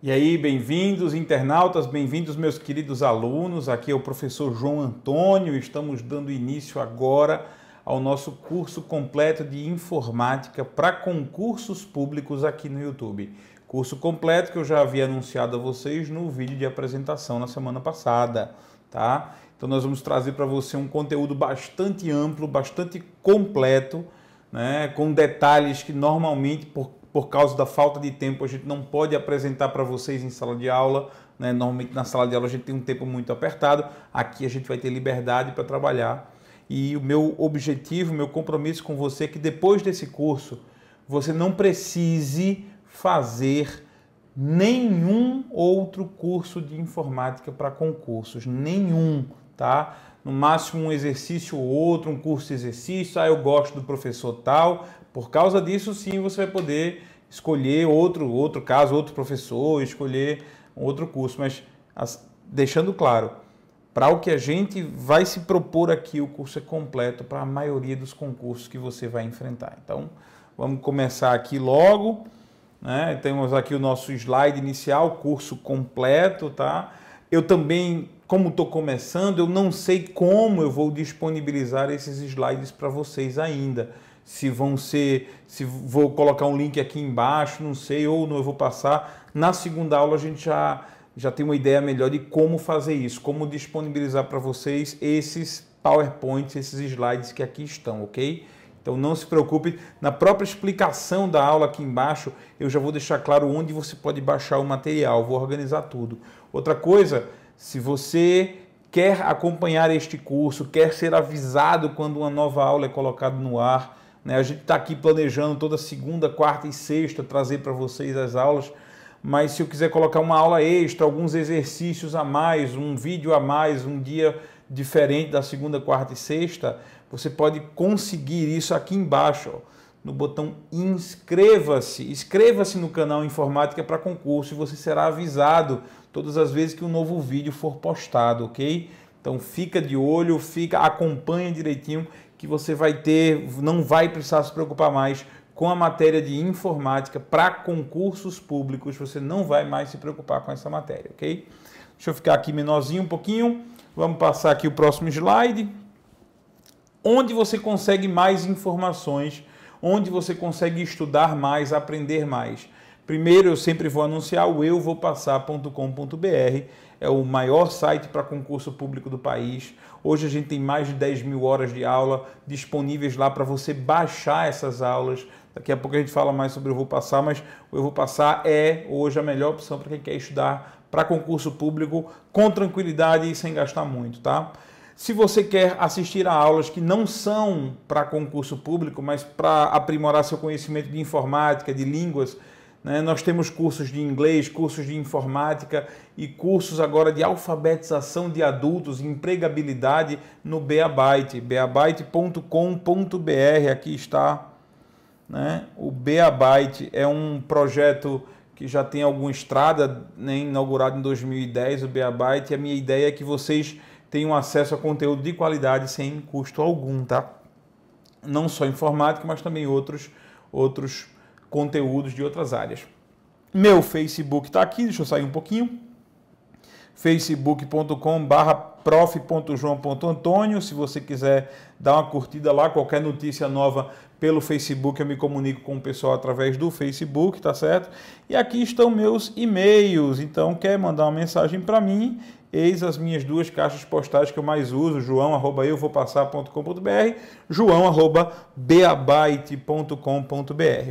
E aí, bem-vindos, internautas, bem-vindos, meus queridos alunos. Aqui é o professor João Antônio. Estamos dando início agora ao nosso curso completo de informática para concursos públicos aqui no YouTube. Curso completo que eu já havia anunciado a vocês no vídeo de apresentação na semana passada, tá? Então nós vamos trazer para você um conteúdo bastante amplo, bastante completo, né, com detalhes que normalmente por por causa da falta de tempo, a gente não pode apresentar para vocês em sala de aula. Né? Normalmente na sala de aula a gente tem um tempo muito apertado. Aqui a gente vai ter liberdade para trabalhar. E o meu objetivo, meu compromisso com você é que depois desse curso você não precise fazer nenhum outro curso de informática para concursos, nenhum, tá? No máximo um exercício ou outro, um curso de exercício, ah, eu gosto do professor tal. Por causa disso, sim, você vai poder escolher outro, outro caso, outro professor, escolher um outro curso. Mas, deixando claro, para o que a gente vai se propor aqui, o curso é completo para a maioria dos concursos que você vai enfrentar. Então, vamos começar aqui logo. Né? Temos aqui o nosso slide inicial, curso completo, tá? Eu também, como estou começando, eu não sei como eu vou disponibilizar esses slides para vocês ainda se vão ser, se vou colocar um link aqui embaixo, não sei, ou não eu vou passar. Na segunda aula a gente já, já tem uma ideia melhor de como fazer isso, como disponibilizar para vocês esses PowerPoints, esses slides que aqui estão, ok? Então não se preocupe, na própria explicação da aula aqui embaixo, eu já vou deixar claro onde você pode baixar o material, vou organizar tudo. Outra coisa, se você quer acompanhar este curso, quer ser avisado quando uma nova aula é colocada no ar, né? A gente está aqui planejando toda segunda, quarta e sexta trazer para vocês as aulas, mas se eu quiser colocar uma aula extra, alguns exercícios a mais, um vídeo a mais, um dia diferente da segunda, quarta e sexta, você pode conseguir isso aqui embaixo, ó, no botão inscreva-se. Inscreva-se no canal Informática para Concurso e você será avisado todas as vezes que um novo vídeo for postado, ok? Então fica de olho, fica acompanha direitinho que você vai ter, não vai precisar se preocupar mais com a matéria de informática para concursos públicos, você não vai mais se preocupar com essa matéria, ok? Deixa eu ficar aqui menorzinho um pouquinho. Vamos passar aqui o próximo slide. Onde você consegue mais informações, onde você consegue estudar mais, aprender mais. Primeiro, eu sempre vou anunciar o euvopassar.com.br, é o maior site para concurso público do país. Hoje a gente tem mais de 10 mil horas de aula disponíveis lá para você baixar essas aulas. Daqui a pouco a gente fala mais sobre o Eu Vou Passar, mas o Eu Vou Passar é hoje a melhor opção para quem quer estudar para concurso público com tranquilidade e sem gastar muito, tá? Se você quer assistir a aulas que não são para concurso público, mas para aprimorar seu conhecimento de informática, de línguas, né? Nós temos cursos de inglês, cursos de informática e cursos agora de alfabetização de adultos, empregabilidade no Beabyte, beabyte.com.br, aqui está. Né? O Beabyte é um projeto que já tem alguma estrada, né? inaugurado em 2010, o Beabyte, a minha ideia é que vocês tenham acesso a conteúdo de qualidade sem custo algum, tá? Não só informática, mas também outros outros conteúdos de outras áreas. Meu Facebook está aqui, deixa eu sair um pouquinho. facebook.com.br prof.joão.antônio, se você quiser dar uma curtida lá, qualquer notícia nova pelo Facebook, eu me comunico com o pessoal através do Facebook, tá certo? E aqui estão meus e-mails. Então, quer mandar uma mensagem para mim? Eis as minhas duas caixas postais que eu mais uso, joão arroba eu vou passar.com.br, joão arroba beabite.com.br,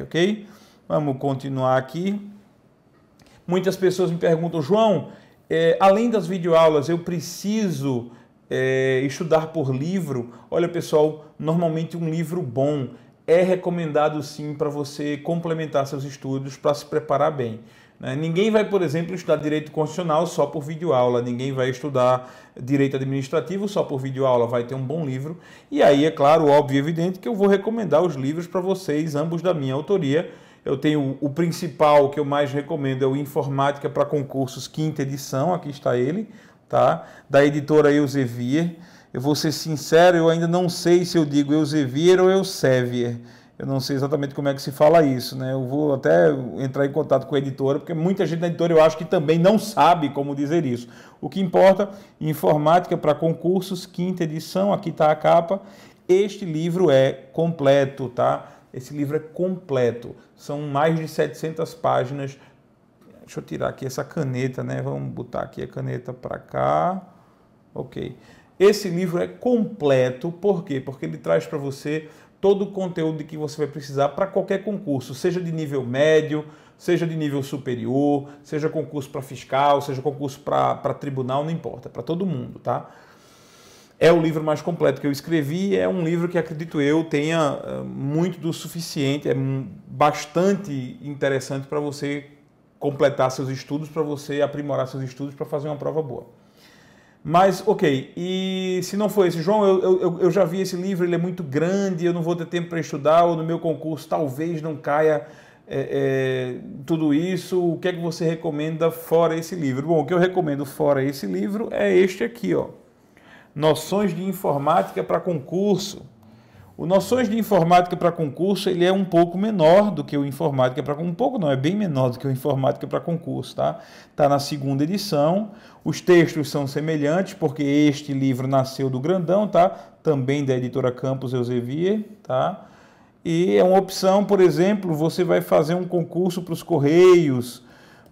ok? Vamos continuar aqui. Muitas pessoas me perguntam, João, é, além das videoaulas, eu preciso é, estudar por livro? Olha, pessoal, normalmente um livro bom é recomendado sim para você complementar seus estudos para se preparar bem. Né? Ninguém vai, por exemplo, estudar direito constitucional só por videoaula, ninguém vai estudar direito administrativo só por videoaula, vai ter um bom livro. E aí, é claro, óbvio e evidente que eu vou recomendar os livros para vocês, ambos da minha autoria. Eu tenho o principal que eu mais recomendo é o Informática para Concursos, quinta edição, aqui está ele, tá? Da editora Elsevier eu vou ser sincero, eu ainda não sei se eu digo Eusevier ou Eusevier. Eu não sei exatamente como é que se fala isso, né? Eu vou até entrar em contato com a editora, porque muita gente da editora eu acho que também não sabe como dizer isso. O que importa, informática para concursos, quinta edição, aqui está a capa. Este livro é completo, tá? Esse livro é completo. São mais de 700 páginas. Deixa eu tirar aqui essa caneta, né? Vamos botar aqui a caneta para cá. Ok. Esse livro é completo, por quê? Porque ele traz para você todo o conteúdo que você vai precisar para qualquer concurso, seja de nível médio, seja de nível superior, seja concurso para fiscal, seja concurso para tribunal, não importa, para todo mundo, tá? É o livro mais completo que eu escrevi, é um livro que acredito eu tenha eh, muito do suficiente, é bastante interessante para você completar seus estudos, para você aprimorar seus estudos, para fazer uma prova boa. Mas, ok, e se não for esse, João, eu, eu, eu já vi esse livro, ele é muito grande, eu não vou ter tempo para estudar, ou no meu concurso talvez não caia é, é, tudo isso, o que é que você recomenda fora esse livro? Bom, o que eu recomendo fora esse livro é este aqui, ó. Noções de Informática para Concurso, o Noções de Informática para Concurso, ele é um pouco menor do que o Informática para Concurso, um pouco não, é bem menor do que o Informática para Concurso, tá? Tá na segunda edição. Os textos são semelhantes, porque este livro nasceu do Grandão, tá? Também da editora Campos Eusevier, tá? E é uma opção, por exemplo, você vai fazer um concurso para os Correios,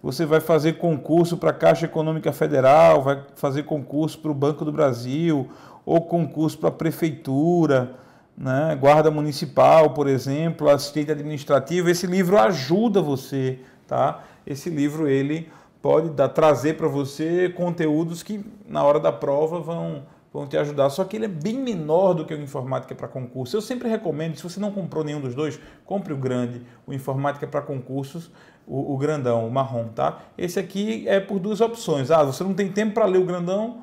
você vai fazer concurso para a Caixa Econômica Federal, vai fazer concurso para o Banco do Brasil, ou concurso para a Prefeitura, né? guarda municipal, por exemplo, assistente administrativo. Esse livro ajuda você, tá? Esse livro ele pode dar, trazer para você conteúdos que na hora da prova vão, vão te ajudar. Só que ele é bem menor do que o Informática para Concurso. Eu sempre recomendo, se você não comprou nenhum dos dois, compre o grande, o Informática para Concursos, o, o grandão, o marrom, tá? Esse aqui é por duas opções. Ah, você não tem tempo para ler o grandão,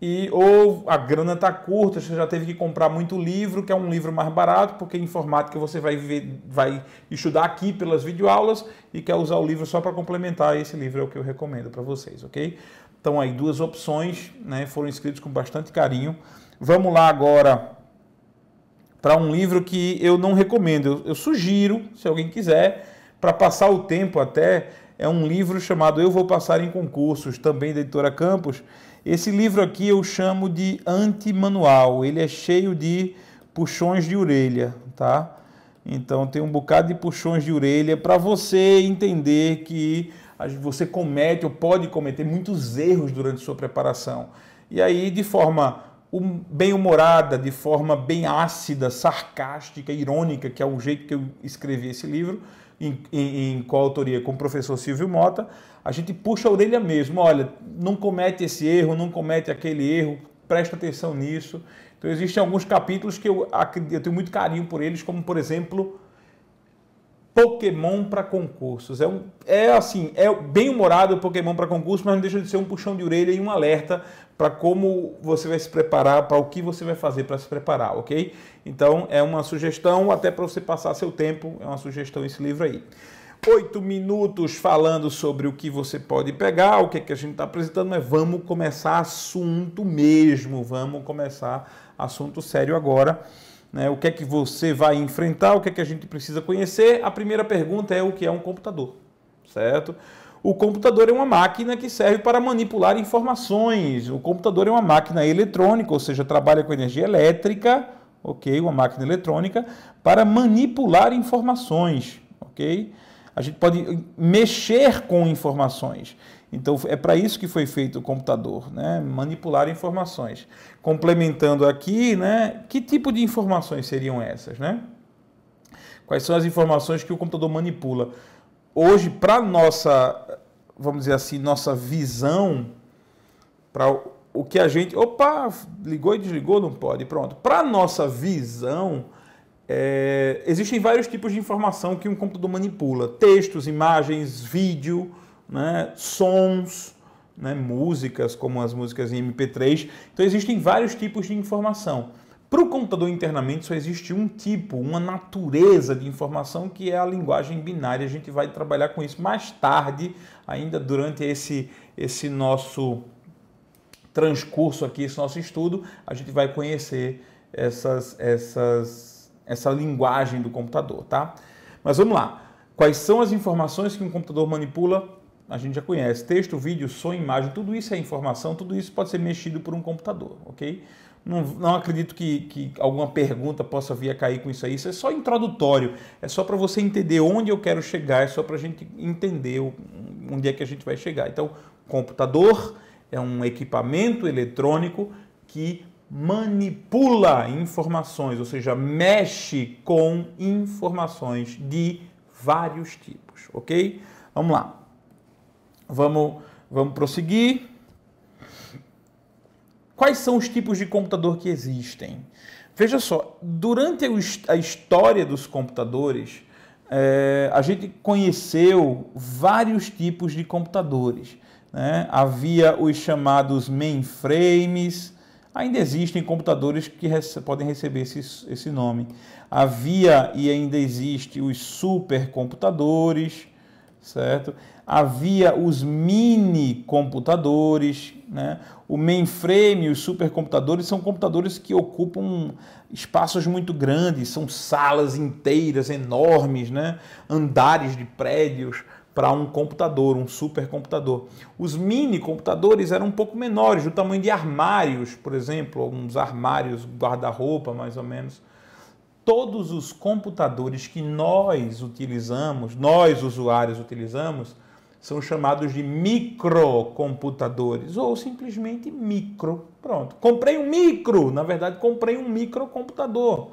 e ou a grana está curta, você já teve que comprar muito livro, que é um livro mais barato, porque é que você vai, ver, vai estudar aqui pelas videoaulas e quer usar o livro só para complementar. Esse livro é o que eu recomendo para vocês, ok? Então aí duas opções, né? Foram escritos com bastante carinho. Vamos lá agora para um livro que eu não recomendo. Eu, eu sugiro, se alguém quiser, para passar o tempo até, é um livro chamado Eu Vou Passar em Concursos, também da editora Campos esse livro aqui eu chamo de anti-manual, ele é cheio de puxões de orelha, tá? Então tem um bocado de puxões de orelha para você entender que você comete ou pode cometer muitos erros durante sua preparação. E aí, de forma bem humorada, de forma bem ácida, sarcástica, irônica, que é o jeito que eu escrevi esse livro, em, em, em coautoria com o professor Silvio Mota, a gente puxa a orelha mesmo, olha, não comete esse erro, não comete aquele erro, presta atenção nisso. Então existem alguns capítulos que eu, eu tenho muito carinho por eles, como por exemplo Pokémon para concursos. É, um, é assim, é bem humorado o Pokémon para concursos, mas não deixa de ser um puxão de orelha e um alerta para como você vai se preparar, para o que você vai fazer para se preparar, ok? Então é uma sugestão, até para você passar seu tempo, é uma sugestão esse livro aí. Oito minutos falando sobre o que você pode pegar, o que, é que a gente está apresentando, mas vamos começar assunto mesmo, vamos começar assunto sério agora. Né? O que é que você vai enfrentar, o que é que a gente precisa conhecer. A primeira pergunta é o que é um computador, certo? O computador é uma máquina que serve para manipular informações. O computador é uma máquina eletrônica, ou seja, trabalha com energia elétrica, ok? Uma máquina eletrônica para manipular informações, ok? A gente pode mexer com informações. Então é para isso que foi feito o computador, né? manipular informações. Complementando aqui, né? que tipo de informações seriam essas? Né? Quais são as informações que o computador manipula? Hoje, para nossa, vamos dizer assim, nossa visão, para o que a gente. Opa, ligou e desligou, não pode. Pronto. Para nossa visão, é, existem vários tipos de informação que um computador manipula: textos, imagens, vídeo né, sons, né, músicas, como as músicas em MP3. Então existem vários tipos de informação. Para o computador internamente só existe um tipo, uma natureza de informação que é a linguagem binária. A gente vai trabalhar com isso mais tarde, ainda durante esse, esse nosso transcurso aqui, esse nosso estudo, a gente vai conhecer essas, essas, essa linguagem do computador, tá? Mas vamos lá. Quais são as informações que um computador manipula? a gente já conhece. Texto, vídeo, som, imagem, tudo isso é informação, tudo isso pode ser mexido por um computador, ok? Não, não acredito que, que alguma pergunta possa vir a cair com isso aí. Isso é só introdutório, é só para você entender onde eu quero chegar, é só para a gente entender onde é que a gente vai chegar. Então, computador é um equipamento eletrônico que manipula informações, ou seja, mexe com informações de vários tipos, ok? Vamos lá. Vamos, vamos prosseguir. Quais são os tipos de computador que existem? Veja só, durante a história dos computadores, é, a gente conheceu vários tipos de computadores. Né? Havia os chamados mainframes, ainda existem computadores que rece podem receber esse, esse nome. Havia e ainda existe os supercomputadores, certo? havia os mini computadores, né? o mainframe, os supercomputadores são computadores que ocupam espaços muito grandes, são salas inteiras enormes, né? andares de prédios para um computador, um supercomputador. Os mini computadores eram um pouco menores, do tamanho de armários, por exemplo, alguns armários, guarda-roupa, mais ou menos. Todos os computadores que nós utilizamos, nós usuários utilizamos, são chamados de microcomputadores ou simplesmente micro. Pronto, comprei um micro, na verdade, comprei um microcomputador.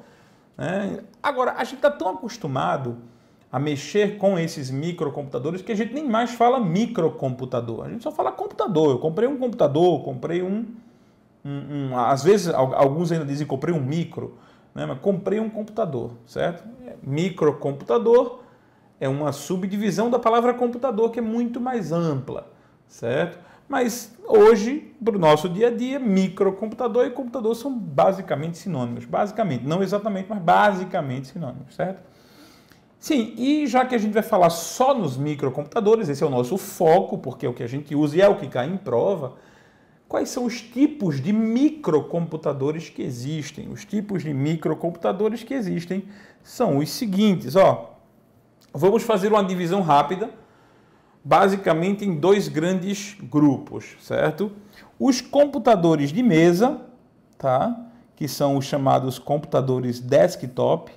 Né? Agora, a gente está tão acostumado a mexer com esses microcomputadores que a gente nem mais fala microcomputador, a gente só fala computador. Eu comprei um computador, comprei um. um, um às vezes, alguns ainda dizem comprei um micro, né? mas comprei um computador, certo? É, microcomputador é uma subdivisão da palavra computador que é muito mais ampla, certo? Mas hoje, para o nosso dia a dia, microcomputador e computador são basicamente sinônimos. Basicamente, não exatamente, mas basicamente sinônimos, certo? Sim, e já que a gente vai falar só nos microcomputadores, esse é o nosso foco, porque é o que a gente usa e é o que cai em prova, quais são os tipos de microcomputadores que existem? Os tipos de microcomputadores que existem são os seguintes, ó. Vamos fazer uma divisão rápida, basicamente em dois grandes grupos, certo? Os computadores de mesa, tá? que são os chamados computadores desktop,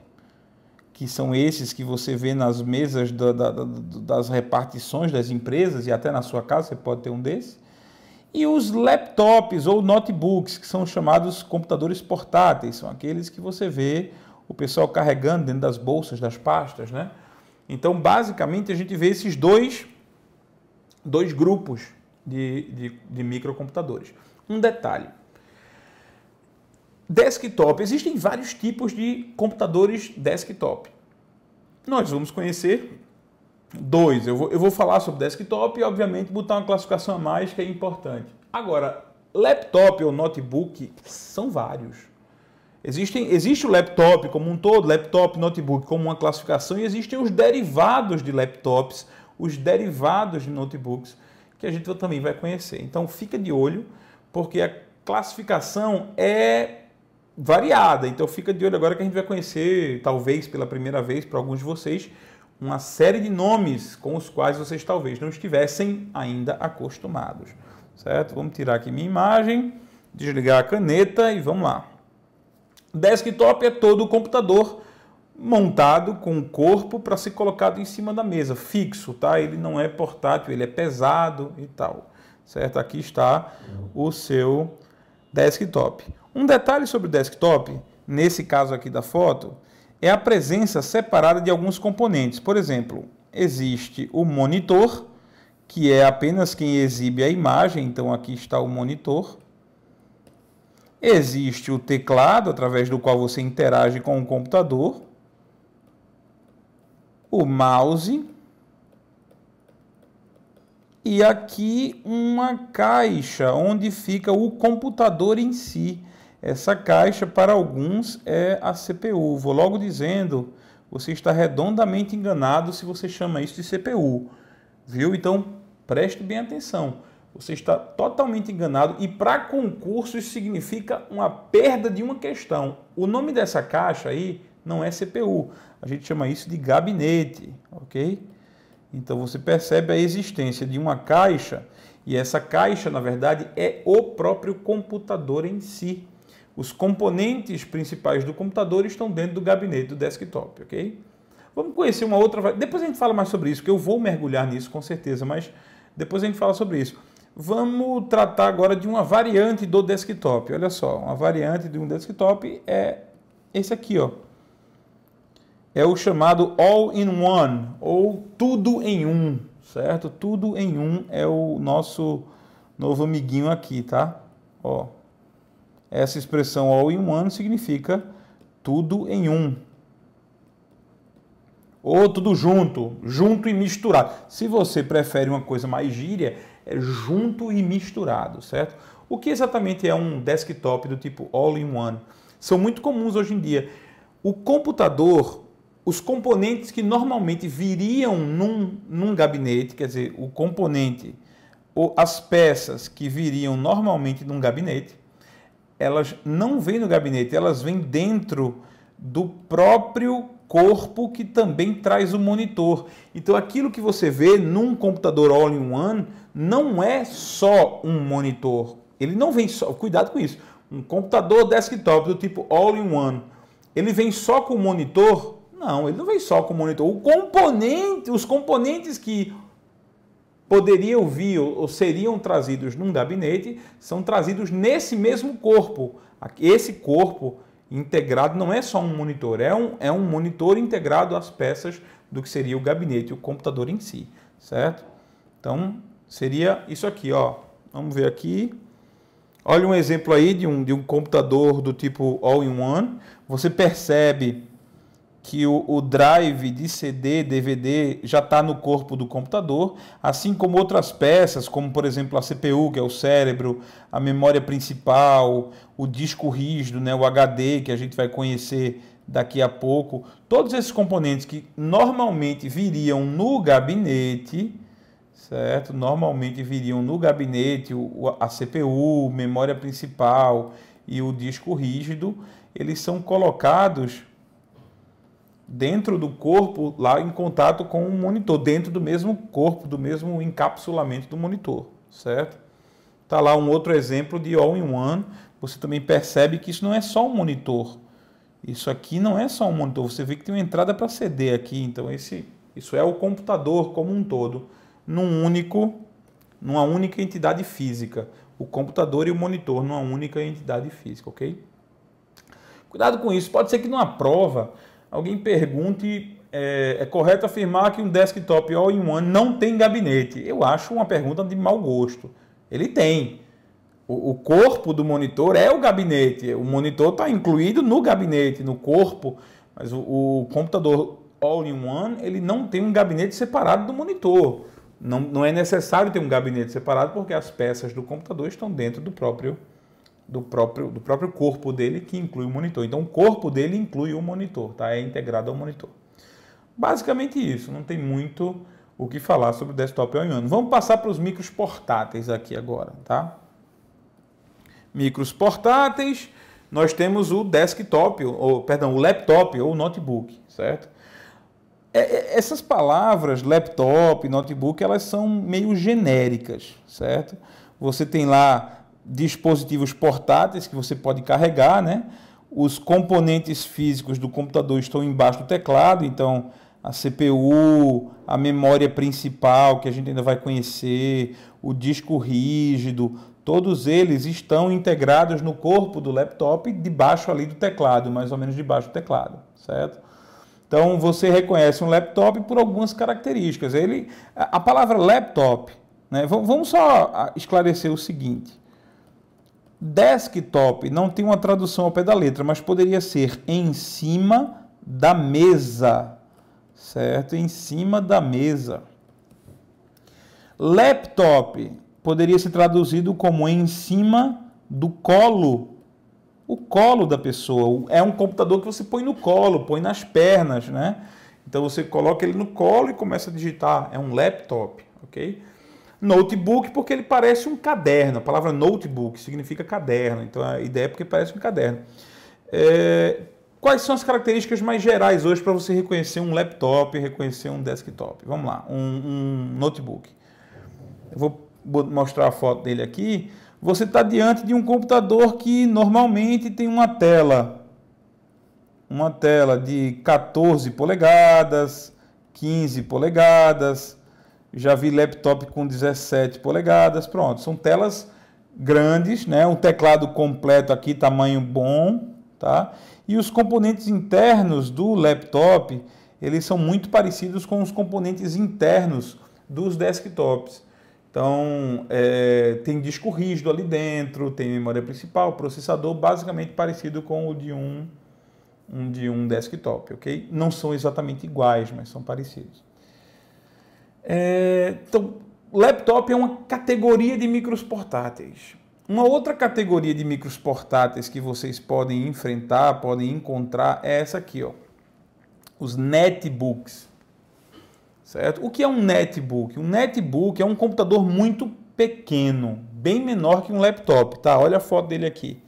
que são esses que você vê nas mesas da, da, das repartições das empresas e até na sua casa você pode ter um desses. E os laptops ou notebooks, que são chamados computadores portáteis, são aqueles que você vê o pessoal carregando dentro das bolsas, das pastas, né? Então, basicamente, a gente vê esses dois, dois grupos de, de, de microcomputadores. Um detalhe. Desktop. Existem vários tipos de computadores desktop. Nós vamos conhecer dois. Eu vou, eu vou falar sobre desktop e, obviamente, botar uma classificação a mais que é importante. Agora, laptop ou notebook são vários. Existem, existe o laptop como um todo, laptop, notebook como uma classificação, e existem os derivados de laptops, os derivados de notebooks, que a gente também vai conhecer. Então fica de olho, porque a classificação é variada. Então fica de olho agora que a gente vai conhecer, talvez pela primeira vez para alguns de vocês, uma série de nomes com os quais vocês talvez não estivessem ainda acostumados. Certo? Vamos tirar aqui minha imagem, desligar a caneta e vamos lá. Desktop é todo o computador montado com o corpo para ser colocado em cima da mesa, fixo, tá? Ele não é portátil, ele é pesado e tal. Certo? Aqui está o seu desktop. Um detalhe sobre o desktop, nesse caso aqui da foto, é a presença separada de alguns componentes. Por exemplo, existe o monitor, que é apenas quem exibe a imagem, então aqui está o monitor. Existe o teclado, através do qual você interage com o computador, o mouse e aqui uma caixa onde fica o computador em si. Essa caixa para alguns é a CPU. Vou logo dizendo, você está redondamente enganado se você chama isso de CPU. Viu? Então preste bem atenção. Você está totalmente enganado e para concurso isso significa uma perda de uma questão. O nome dessa caixa aí não é CPU. A gente chama isso de gabinete, ok? Então você percebe a existência de uma caixa e essa caixa, na verdade, é o próprio computador em si. Os componentes principais do computador estão dentro do gabinete do desktop, ok? Vamos conhecer uma outra. Depois a gente fala mais sobre isso, que eu vou mergulhar nisso com certeza, mas depois a gente fala sobre isso. Vamos tratar agora de uma variante do desktop. Olha só, uma variante de um desktop é esse aqui, ó. É o chamado All in One ou tudo em um, certo? Tudo em um é o nosso novo amiguinho aqui, tá? Ó. Essa expressão All in One significa tudo em um. Ou tudo junto, junto e misturado. Se você prefere uma coisa mais gíria, é junto e misturado, certo? O que exatamente é um desktop do tipo all-in-one? São muito comuns hoje em dia. O computador, os componentes que normalmente viriam num, num gabinete, quer dizer, o componente ou as peças que viriam normalmente num gabinete, elas não vêm no gabinete, elas vêm dentro do próprio corpo que também traz o monitor. Então aquilo que você vê num computador all-in-one não é só um monitor. Ele não vem só, cuidado com isso. Um computador desktop do tipo all-in-one, ele vem só com monitor? Não, ele não vem só com monitor. O componente, os componentes que poderiam vir ou seriam trazidos num gabinete são trazidos nesse mesmo corpo. Esse corpo integrado, não é só um monitor, é um, é um monitor integrado às peças do que seria o gabinete, o computador em si, certo? Então, seria isso aqui, ó. Vamos ver aqui. Olha um exemplo aí de um, de um computador do tipo all-in-one. Você percebe que o, o drive de CD, DVD já está no corpo do computador, assim como outras peças, como por exemplo a CPU, que é o cérebro, a memória principal, o disco rígido, né, o HD, que a gente vai conhecer daqui a pouco. Todos esses componentes que normalmente viriam no gabinete, certo? Normalmente viriam no gabinete a CPU, memória principal e o disco rígido, eles são colocados dentro do corpo, lá em contato com o monitor, dentro do mesmo corpo, do mesmo encapsulamento do monitor, certo? Está lá um outro exemplo de all-in-one. Você também percebe que isso não é só um monitor. Isso aqui não é só um monitor. Você vê que tem uma entrada para CD aqui. Então, esse, isso é o computador como um todo, num único, numa única entidade física. O computador e o monitor numa única entidade física, ok? Cuidado com isso. Pode ser que numa prova Alguém pergunte, é, é correto afirmar que um desktop all-in-one não tem gabinete? Eu acho uma pergunta de mau gosto. Ele tem. O, o corpo do monitor é o gabinete. O monitor está incluído no gabinete, no corpo, mas o, o computador all-in-one ele não tem um gabinete separado do monitor. Não, não é necessário ter um gabinete separado porque as peças do computador estão dentro do próprio do próprio, do próprio corpo dele, que inclui o monitor. Então, o corpo dele inclui o monitor, tá? é integrado ao monitor. Basicamente isso, não tem muito o que falar sobre o desktop onion. Vamos passar para os micros portáteis aqui agora, tá? Micros portáteis, nós temos o desktop, ou perdão, o laptop ou notebook, certo? É, é, essas palavras, laptop, notebook, elas são meio genéricas, certo? Você tem lá dispositivos portáteis que você pode carregar, né? Os componentes físicos do computador estão embaixo do teclado, então a CPU, a memória principal que a gente ainda vai conhecer, o disco rígido, todos eles estão integrados no corpo do laptop debaixo ali do teclado, mais ou menos debaixo do teclado, certo? Então você reconhece um laptop por algumas características. Ele, a palavra laptop, né? Vamos só esclarecer o seguinte. Desktop não tem uma tradução ao pé da letra, mas poderia ser em cima da mesa, certo? Em cima da mesa. Laptop poderia ser traduzido como em cima do colo o colo da pessoa. É um computador que você põe no colo, põe nas pernas, né? Então você coloca ele no colo e começa a digitar. É um laptop, ok? Notebook porque ele parece um caderno. A palavra notebook significa caderno. Então a ideia é porque parece um caderno. É... Quais são as características mais gerais hoje para você reconhecer um laptop, reconhecer um desktop? Vamos lá, um, um notebook. Eu vou mostrar a foto dele aqui. Você está diante de um computador que normalmente tem uma tela, uma tela de 14 polegadas, 15 polegadas, já vi laptop com 17 polegadas, pronto, são telas grandes, né? Um teclado completo aqui, tamanho bom, tá? E os componentes internos do laptop, eles são muito parecidos com os componentes internos dos desktops. Então, é, tem disco rígido ali dentro, tem memória principal, processador, basicamente parecido com o de um, um de um desktop, ok? Não são exatamente iguais, mas são parecidos. É, então, laptop é uma categoria de micros portáteis. Uma outra categoria de micros portáteis que vocês podem enfrentar, podem encontrar, é essa aqui, ó. Os netbooks. Certo? O que é um netbook? Um netbook é um computador muito pequeno, bem menor que um laptop, tá? Olha a foto dele aqui,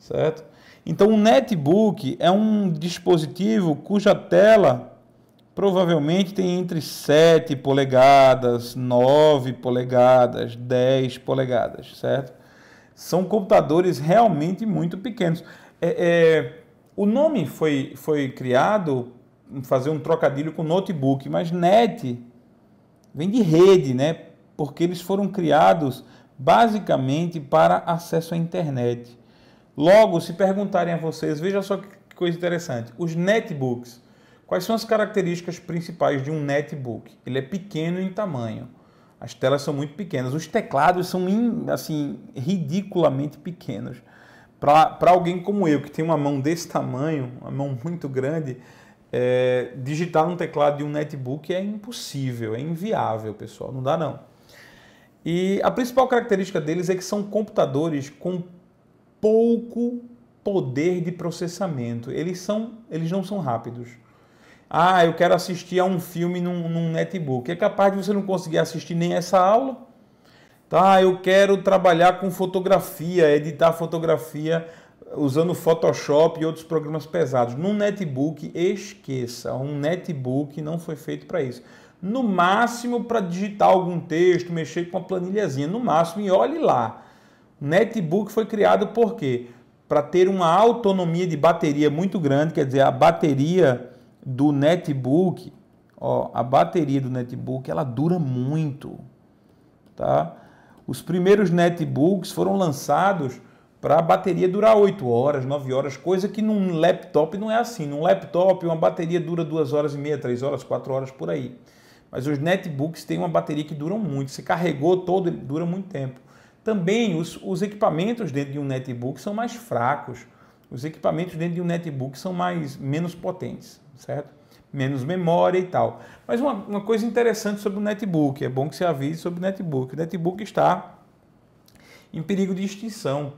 certo? Então, um netbook é um dispositivo cuja tela provavelmente tem entre 7 polegadas, 9 polegadas, 10 polegadas, certo? São computadores realmente muito pequenos. É, é, o nome foi, foi criado fazer um trocadilho com notebook, mas net vem de rede, né? Porque eles foram criados basicamente para acesso à internet. Logo, se perguntarem a vocês, veja só que coisa interessante. Os netbooks Quais são as características principais de um netbook? Ele é pequeno em tamanho. As telas são muito pequenas. Os teclados são assim ridiculamente pequenos. Para alguém como eu, que tem uma mão desse tamanho, uma mão muito grande, é, digitar um teclado de um netbook é impossível, é inviável, pessoal. Não dá não. E a principal característica deles é que são computadores com pouco poder de processamento. Eles, são, eles não são rápidos. Ah, eu quero assistir a um filme num, num netbook. É capaz de você não conseguir assistir nem essa aula. Tá, eu quero trabalhar com fotografia, editar fotografia usando Photoshop e outros programas pesados. Num netbook, esqueça, um netbook não foi feito para isso. No máximo para digitar algum texto, mexer com uma planilhazinha, no máximo, e olhe lá. Netbook foi criado por quê? Para ter uma autonomia de bateria muito grande, quer dizer, a bateria do netbook, ó, a bateria do netbook, ela dura muito, tá? Os primeiros netbooks foram lançados para a bateria durar 8 horas, 9 horas, coisa que num laptop não é assim. Num laptop, uma bateria dura 2 horas e meia, 3 horas, 4 horas por aí. Mas os netbooks têm uma bateria que duram muito. Se carregou todo, dura muito tempo. Também os, os equipamentos dentro de um netbook são mais fracos. Os equipamentos dentro de um netbook são mais menos potentes certo? Menos memória e tal. Mas uma, uma coisa interessante sobre o netbook, é bom que você avise sobre o netbook. O netbook está em perigo de extinção.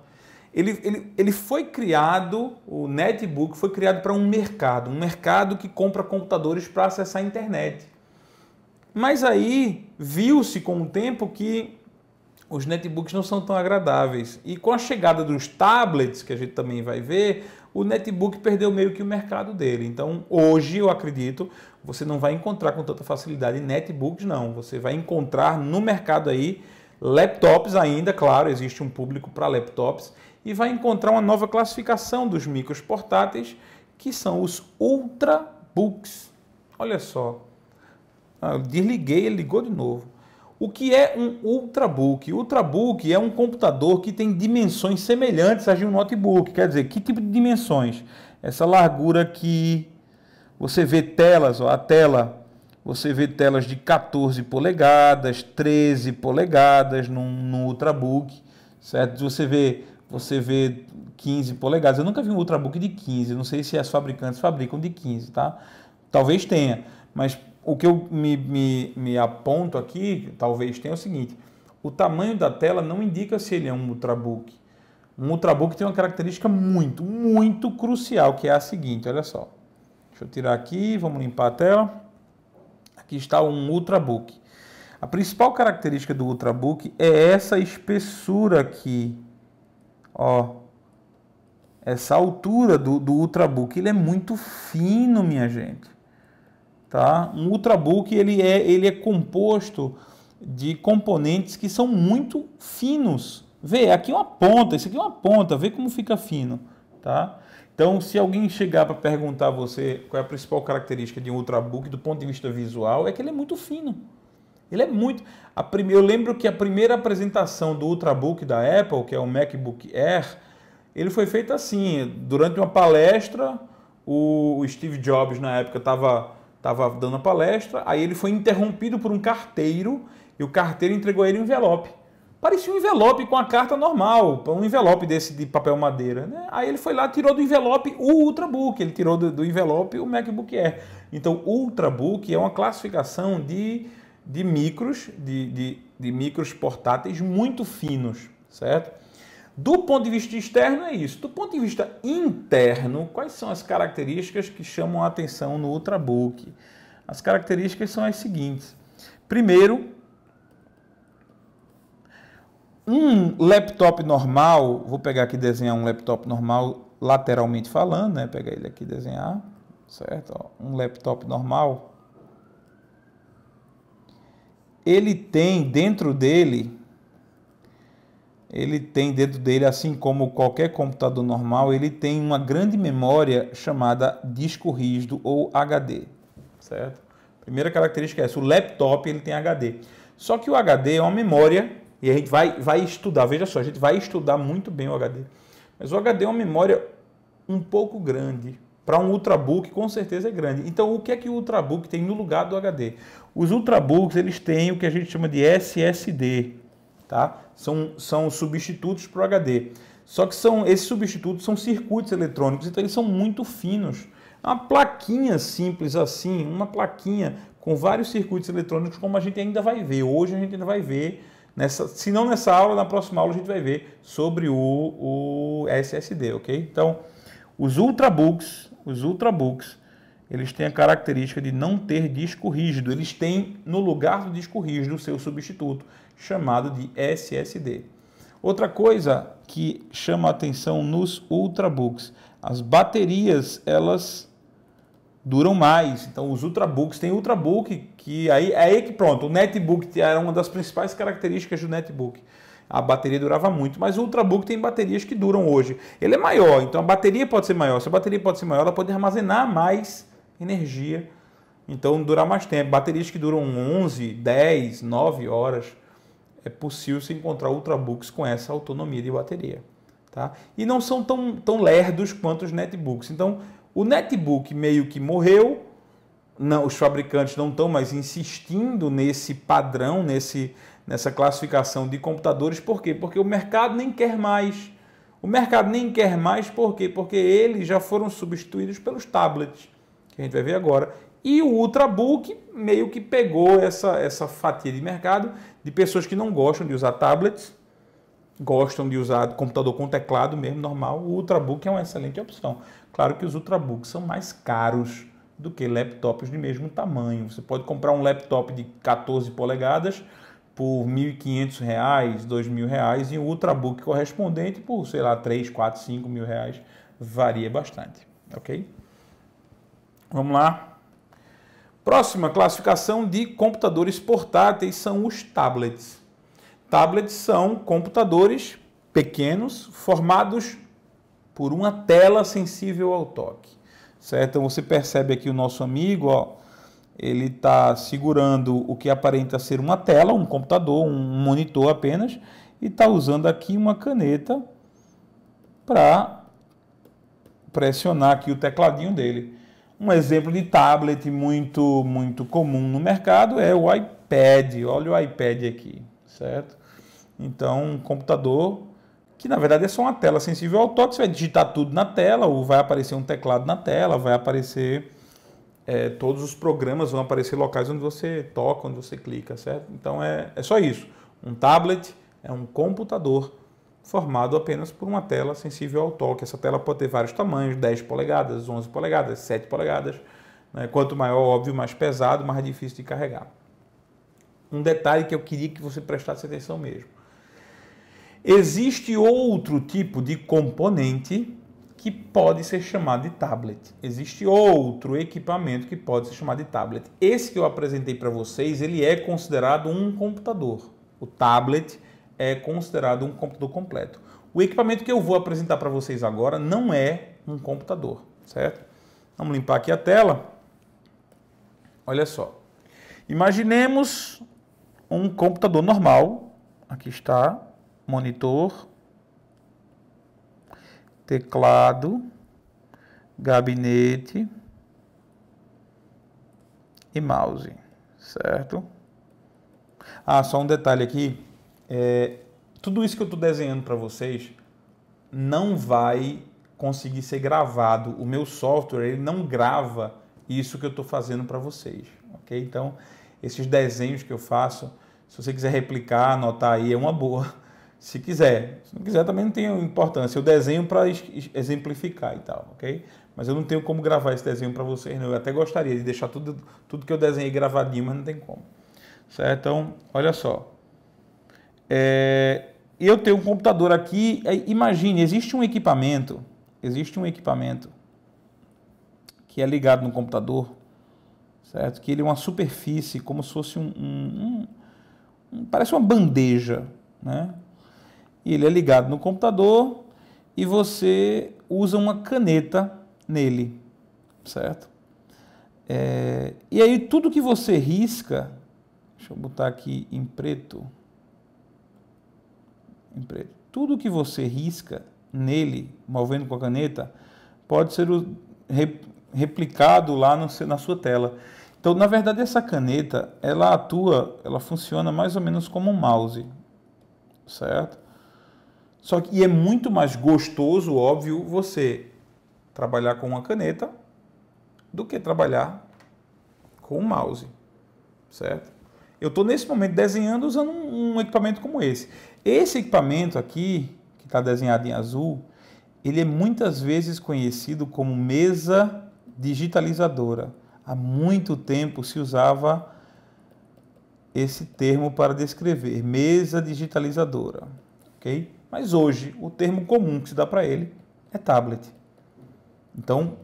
Ele, ele, ele foi criado, o netbook foi criado para um mercado, um mercado que compra computadores para acessar a internet. Mas aí viu-se com o tempo que os netbooks não são tão agradáveis. E com a chegada dos tablets, que a gente também vai ver, o netbook perdeu meio que o mercado dele. Então, hoje, eu acredito, você não vai encontrar com tanta facilidade netbooks, não. Você vai encontrar no mercado aí laptops ainda, claro, existe um público para laptops, e vai encontrar uma nova classificação dos micros portáteis, que são os ultrabooks. Olha só. Ah, desliguei, ele ligou de novo. O que é um ultrabook? Ultrabook é um computador que tem dimensões semelhantes às de um notebook. Quer dizer, que tipo de dimensões? Essa largura aqui, você vê telas, ó, a tela, você vê telas de 14 polegadas, 13 polegadas num, num ultrabook, certo? Você vê, você vê 15 polegadas. Eu nunca vi um ultrabook de 15, não sei se as fabricantes fabricam de 15, tá? Talvez tenha, mas o que eu me, me, me aponto aqui, talvez tenha, o seguinte: o tamanho da tela não indica se ele é um ultrabook. Um ultrabook tem uma característica muito, muito crucial, que é a seguinte: olha só. Deixa eu tirar aqui, vamos limpar a tela. Aqui está um ultrabook. A principal característica do ultrabook é essa espessura aqui. Ó, essa altura do, do ultrabook. Ele é muito fino, minha gente. Tá? Um ultrabook ele é, ele é composto de componentes que são muito finos. Vê, aqui é uma ponta, isso aqui é uma ponta, vê como fica fino. Tá? Então, se alguém chegar para perguntar a você qual é a principal característica de um ultrabook do ponto de vista visual, é que ele é muito fino. Ele é muito. A prime... Eu lembro que a primeira apresentação do ultrabook da Apple, que é o MacBook Air, ele foi feito assim. Durante uma palestra, o Steve Jobs, na época, estava estava dando a palestra, aí ele foi interrompido por um carteiro e o carteiro entregou a ele um envelope. Parecia um envelope com a carta normal, um envelope desse de papel madeira. Né? Aí ele foi lá, tirou do envelope o Ultrabook, ele tirou do, do envelope o MacBook Air. Então, Ultrabook é uma classificação de, de micros, de, de, de micros portáteis muito finos, certo? Do ponto de vista externo, é isso. Do ponto de vista interno, quais são as características que chamam a atenção no Ultrabook? As características são as seguintes. Primeiro, um laptop normal, vou pegar aqui desenhar um laptop normal lateralmente falando, né? Pegar ele aqui desenhar, certo? Um laptop normal, ele tem dentro dele ele tem dentro dele, assim como qualquer computador normal, ele tem uma grande memória chamada disco rígido ou HD, certo? Primeira característica é essa, o laptop ele tem HD. Só que o HD é uma memória e a gente vai, vai estudar, veja só, a gente vai estudar muito bem o HD. Mas o HD é uma memória um pouco grande. Para um ultrabook, com certeza é grande. Então, o que é que o ultrabook tem no lugar do HD? Os ultrabooks, eles têm o que a gente chama de SSD, tá? são, são substitutos para o HD. Só que são, esses substitutos são circuitos eletrônicos, então eles são muito finos. É uma plaquinha simples assim, uma plaquinha com vários circuitos eletrônicos, como a gente ainda vai ver. Hoje a gente ainda vai ver, nessa, se não nessa aula, na próxima aula a gente vai ver sobre o, o SSD, ok? Então, os Ultrabooks, os Ultrabooks, eles têm a característica de não ter disco rígido. Eles têm no lugar do disco rígido o seu substituto, chamado de SSD. Outra coisa que chama a atenção nos ultrabooks, as baterias elas duram mais. Então os ultrabooks tem ultrabook que aí é aí que pronto, o netbook era uma das principais características do netbook. A bateria durava muito, mas o ultrabook tem baterias que duram hoje. Ele é maior, então a bateria pode ser maior. Se a bateria pode ser maior, ela pode armazenar mais energia. Então durar mais tempo. Baterias que duram 11, 10, 9 horas é possível se encontrar ultrabooks com essa autonomia de bateria. Tá? E não são tão, tão lerdos quanto os netbooks. Então, o netbook meio que morreu, não, os fabricantes não estão mais insistindo nesse padrão, nesse, nessa classificação de computadores. Por quê? Porque o mercado nem quer mais. O mercado nem quer mais, por quê? Porque eles já foram substituídos pelos tablets, que a gente vai ver agora, e o Ultrabook meio que pegou essa, essa fatia de mercado de pessoas que não gostam de usar tablets, gostam de usar computador com teclado mesmo, normal. O Ultrabook é uma excelente opção. Claro que os Ultrabooks são mais caros do que laptops de mesmo tamanho. Você pode comprar um laptop de 14 polegadas por R$ 1.500, R$ 2.000 e o Ultrabook correspondente por, sei lá, 3, 4, 5 mil reais. Varia bastante, ok? Vamos lá. Próxima classificação de computadores portáteis são os tablets. Tablets são computadores pequenos formados por uma tela sensível ao toque. Certo? Então você percebe aqui o nosso amigo, ó, ele está segurando o que aparenta ser uma tela, um computador, um monitor apenas, e está usando aqui uma caneta para pressionar aqui o tecladinho dele. Um exemplo de tablet muito, muito comum no mercado é o iPad. Olha o iPad aqui, certo? Então, um computador que na verdade é só uma tela sensível ao toque. Você vai digitar tudo na tela, ou vai aparecer um teclado na tela, vai aparecer. É, todos os programas vão aparecer locais onde você toca, onde você clica, certo? Então é, é só isso. Um tablet é um computador formado apenas por uma tela sensível ao toque. Essa tela pode ter vários tamanhos, 10 polegadas, 11 polegadas, 7 polegadas. Né? Quanto maior, óbvio, mais pesado, mais difícil de carregar. Um detalhe que eu queria que você prestasse atenção mesmo. Existe outro tipo de componente que pode ser chamado de tablet. Existe outro equipamento que pode ser chamado de tablet. Esse que eu apresentei para vocês, ele é considerado um computador. O tablet é considerado um computador completo. O equipamento que eu vou apresentar para vocês agora não é um computador, certo? Vamos limpar aqui a tela. Olha só. Imaginemos um computador normal. Aqui está, monitor, teclado, gabinete e mouse, certo? Ah, só um detalhe aqui, é, tudo isso que eu estou desenhando para vocês não vai conseguir ser gravado. O meu software ele não grava isso que eu estou fazendo para vocês, ok? Então, esses desenhos que eu faço, se você quiser replicar, anotar aí, é uma boa. Se quiser, se não quiser também não tem importância. Eu desenho para exemplificar e tal, ok? Mas eu não tenho como gravar esse desenho para vocês, não. Eu até gostaria de deixar tudo, tudo que eu desenhei gravadinho, mas não tem como. Certo? Então, olha só. É, eu tenho um computador aqui. É, imagine, existe um equipamento. Existe um equipamento que é ligado no computador, certo? Que ele é uma superfície, como se fosse um, um, um parece uma bandeja, né? E ele é ligado no computador e você usa uma caneta nele, certo? É, e aí tudo que você risca, deixa eu botar aqui em preto. Tudo que você risca nele, movendo com a caneta, pode ser replicado lá na sua tela. Então, na verdade, essa caneta, ela atua, ela funciona mais ou menos como um mouse, certo? Só que é muito mais gostoso, óbvio, você trabalhar com uma caneta do que trabalhar com um mouse, certo? Eu estou nesse momento desenhando usando um, um equipamento como esse. Esse equipamento aqui, que está desenhado em azul, ele é muitas vezes conhecido como mesa digitalizadora. Há muito tempo se usava esse termo para descrever mesa digitalizadora, ok? Mas hoje o termo comum que se dá para ele é tablet. Então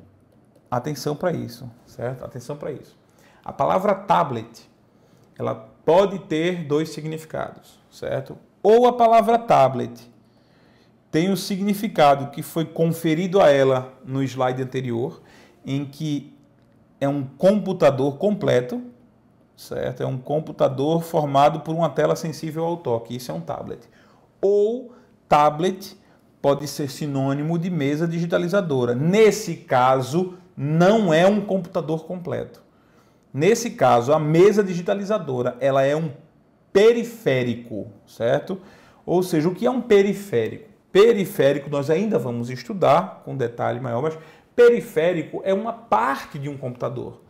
atenção para isso, certo? Atenção para isso. A palavra tablet, ela pode ter dois significados, certo? ou a palavra tablet tem o significado que foi conferido a ela no slide anterior, em que é um computador completo, certo? É um computador formado por uma tela sensível ao toque, isso é um tablet. Ou tablet pode ser sinônimo de mesa digitalizadora. Nesse caso, não é um computador completo. Nesse caso, a mesa digitalizadora, ela é um periférico, certo? Ou seja, o que é um periférico? Periférico nós ainda vamos estudar com detalhe maior, mas periférico é uma parte de um computador.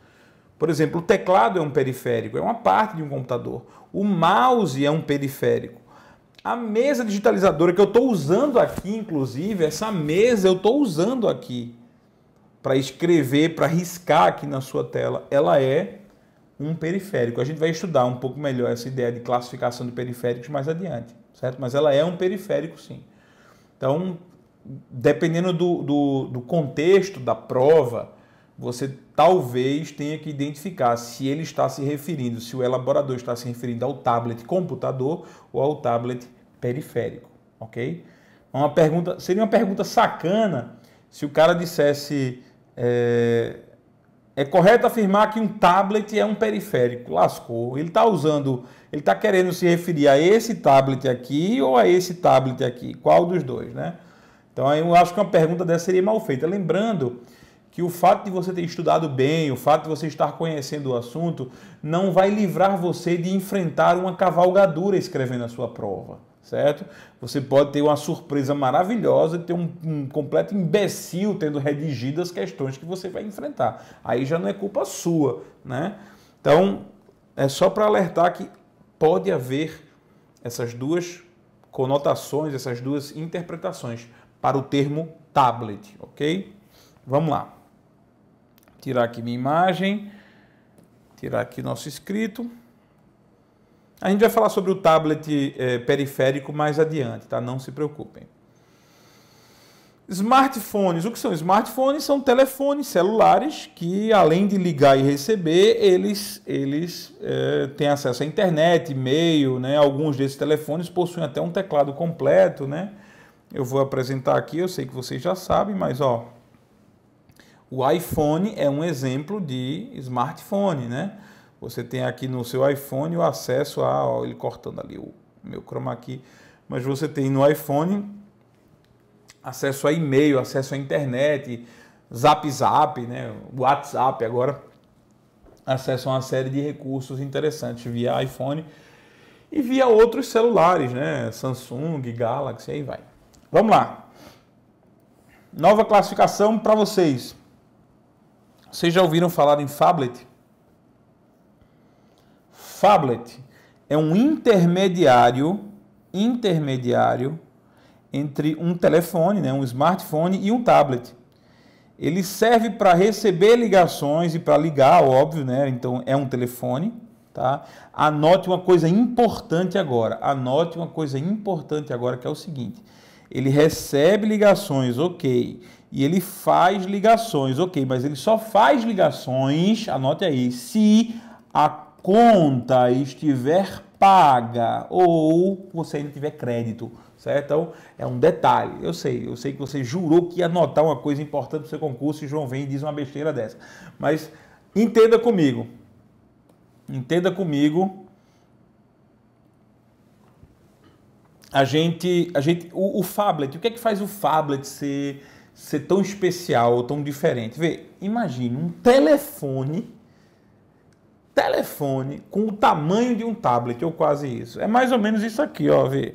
Por exemplo, o teclado é um periférico, é uma parte de um computador. O mouse é um periférico. A mesa digitalizadora que eu estou usando aqui, inclusive, essa mesa eu estou usando aqui para escrever, para riscar aqui na sua tela, ela é um periférico. A gente vai estudar um pouco melhor essa ideia de classificação de periféricos mais adiante, certo? Mas ela é um periférico, sim. Então, dependendo do, do, do contexto da prova, você talvez tenha que identificar se ele está se referindo, se o elaborador está se referindo ao tablet computador ou ao tablet periférico, ok? É uma pergunta, seria uma pergunta sacana se o cara dissesse é, é correto afirmar que um tablet é um periférico. Lascou. Ele está usando, ele está querendo se referir a esse tablet aqui ou a esse tablet aqui. Qual dos dois, né? Então eu acho que uma pergunta dessa seria mal feita. Lembrando que o fato de você ter estudado bem, o fato de você estar conhecendo o assunto, não vai livrar você de enfrentar uma cavalgadura escrevendo a sua prova certo? Você pode ter uma surpresa maravilhosa e ter um, um, completo imbecil tendo redigido as questões que você vai enfrentar. Aí já não é culpa sua, né? Então, é só para alertar que pode haver essas duas conotações, essas duas interpretações para o termo tablet, ok? Vamos lá. Tirar aqui minha imagem, tirar aqui nosso escrito. A gente vai falar sobre o tablet é, periférico mais adiante, tá? Não se preocupem. Smartphones. O que são smartphones? São telefones celulares que, além de ligar e receber, eles, eles é, têm acesso à internet, e-mail, né? Alguns desses telefones possuem até um teclado completo, né? Eu vou apresentar aqui, eu sei que vocês já sabem, mas ó, o iPhone é um exemplo de smartphone, né? Você tem aqui no seu iPhone o acesso a ó, ele cortando ali o meu chroma aqui, mas você tem no iPhone acesso a e-mail, acesso à internet, Zap Zap, né, WhatsApp agora, acesso a uma série de recursos interessantes via iPhone e via outros celulares, né, Samsung, Galaxy, aí vai. Vamos lá. Nova classificação para vocês. Vocês já ouviram falar em phablet? Fablet é um intermediário, intermediário entre um telefone, né, um smartphone e um tablet. Ele serve para receber ligações e para ligar, óbvio, né? Então é um telefone, tá? Anote uma coisa importante agora. Anote uma coisa importante agora que é o seguinte: ele recebe ligações, ok, e ele faz ligações, ok, mas ele só faz ligações, anote aí, se a conta estiver paga ou você ainda tiver crédito, certo? Então é um detalhe. Eu sei, eu sei que você jurou que ia anotar uma coisa importante do seu concurso e João vem e diz uma besteira dessa. Mas entenda comigo. Entenda comigo. A gente, a gente o, o Fablet, o que é que faz o Fablet ser ser tão especial, tão diferente? Vê, imagine um telefone telefone com o tamanho de um tablet, ou quase isso. É mais ou menos isso aqui, ó, vê.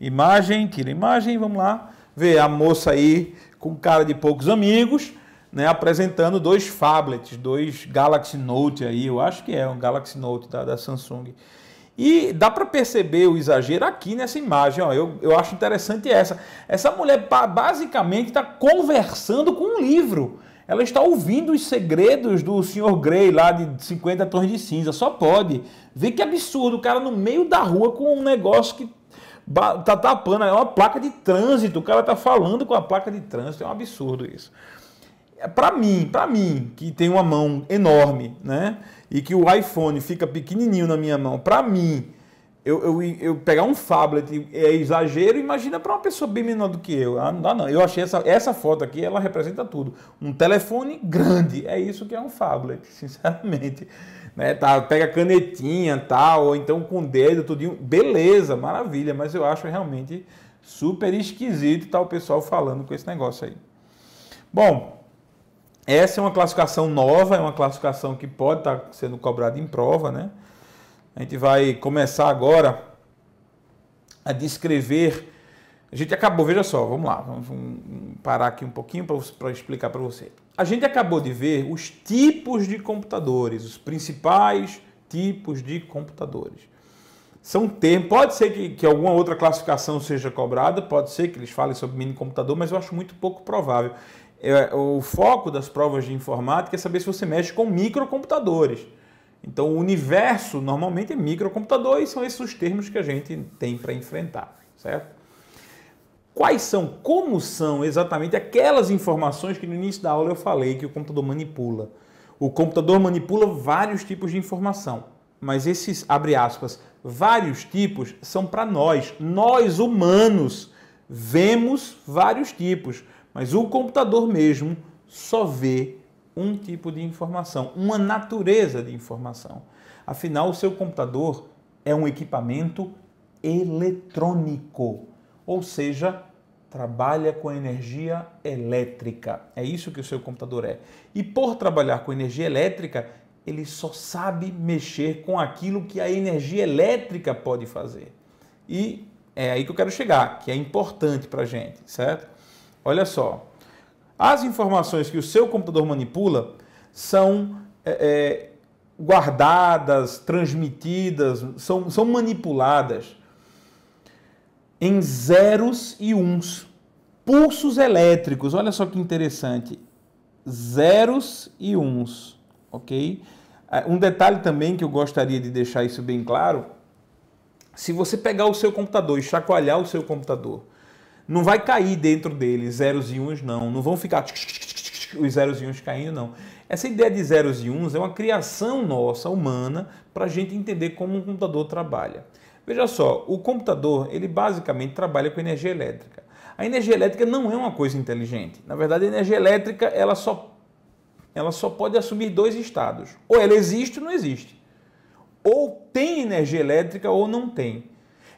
Imagem, tira imagem, vamos lá. Vê a moça aí com cara de poucos amigos, né, apresentando dois tablets dois Galaxy Note aí, eu acho que é um Galaxy Note da, da Samsung. E dá para perceber o exagero aqui nessa imagem. Ó. Eu, eu acho interessante essa. Essa mulher basicamente está conversando com um livro ela está ouvindo os segredos do Sr. Grey lá de 50 tons de cinza. Só pode. Vê que absurdo, o cara no meio da rua com um negócio que tá tapando, é uma placa de trânsito. O cara tá falando com a placa de trânsito, é um absurdo isso. É para mim, para mim, que tem uma mão enorme, né? E que o iPhone fica pequenininho na minha mão, para mim, eu, eu, eu, pegar um phablet é exagero, imagina para uma pessoa bem menor do que eu. Ah, não dá não. Eu achei essa, essa foto aqui, ela representa tudo. Um telefone grande, é isso que é um phablet, sinceramente. Né? Tá, pega canetinha, tal, tá, ou então com o dedo, tudinho. Beleza, maravilha, mas eu acho realmente super esquisito tá, o pessoal falando com esse negócio aí. Bom, essa é uma classificação nova, é uma classificação que pode estar tá sendo cobrada em prova, né? A gente vai começar agora a descrever. A gente acabou, veja só, vamos lá, vamos parar aqui um pouquinho para explicar para você. A gente acabou de ver os tipos de computadores, os principais tipos de computadores. São termos, pode ser que, que alguma outra classificação seja cobrada, pode ser que eles falem sobre mini computador, mas eu acho muito pouco provável. É, o foco das provas de informática é saber se você mexe com microcomputadores. Então, o universo normalmente é microcomputador e são esses os termos que a gente tem para enfrentar, certo? Quais são, como são exatamente aquelas informações que no início da aula eu falei que o computador manipula? O computador manipula vários tipos de informação, mas esses, abre aspas, vários tipos são para nós. Nós humanos vemos vários tipos, mas o computador mesmo só vê um tipo de informação, uma natureza de informação. Afinal, o seu computador é um equipamento eletrônico, ou seja, trabalha com energia elétrica. É isso que o seu computador é. E por trabalhar com energia elétrica, ele só sabe mexer com aquilo que a energia elétrica pode fazer. E é aí que eu quero chegar, que é importante para a gente, certo? Olha só, as informações que o seu computador manipula são é, é, guardadas, transmitidas, são, são manipuladas em zeros e uns. Pulsos elétricos, olha só que interessante. Zeros e uns, ok? Ah, um detalhe também que eu gostaria de deixar isso bem claro: se você pegar o seu computador e chacoalhar o seu computador não vai cair dentro dele zeros e uns, não. Não vão ficar os zeros e uns caindo, não. Essa ideia de zeros e uns é uma criação nossa, humana, para a gente entender como um computador trabalha. Veja só, o computador, ele basicamente trabalha com energia elétrica. A energia elétrica não é uma coisa inteligente. Na verdade, a energia elétrica, ela só, ela só pode assumir dois estados. Ou ela existe ou não existe. Ou tem energia elétrica ou não tem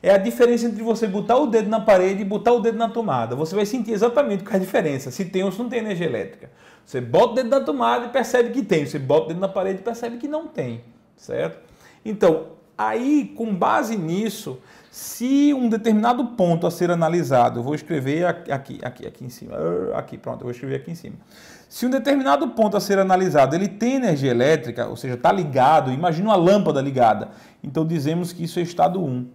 é a diferença entre você botar o dedo na parede e botar o dedo na tomada. Você vai sentir exatamente qual é a diferença, se tem ou se não tem energia elétrica. Você bota o dedo na tomada e percebe que tem, você bota o dedo na parede e percebe que não tem, certo? Então, aí, com base nisso, se um determinado ponto a ser analisado, eu vou escrever aqui, aqui, aqui em cima, aqui, pronto, eu vou escrever aqui em cima. Se um determinado ponto a ser analisado, ele tem energia elétrica, ou seja, está ligado, imagina uma lâmpada ligada, então dizemos que isso é estado 1.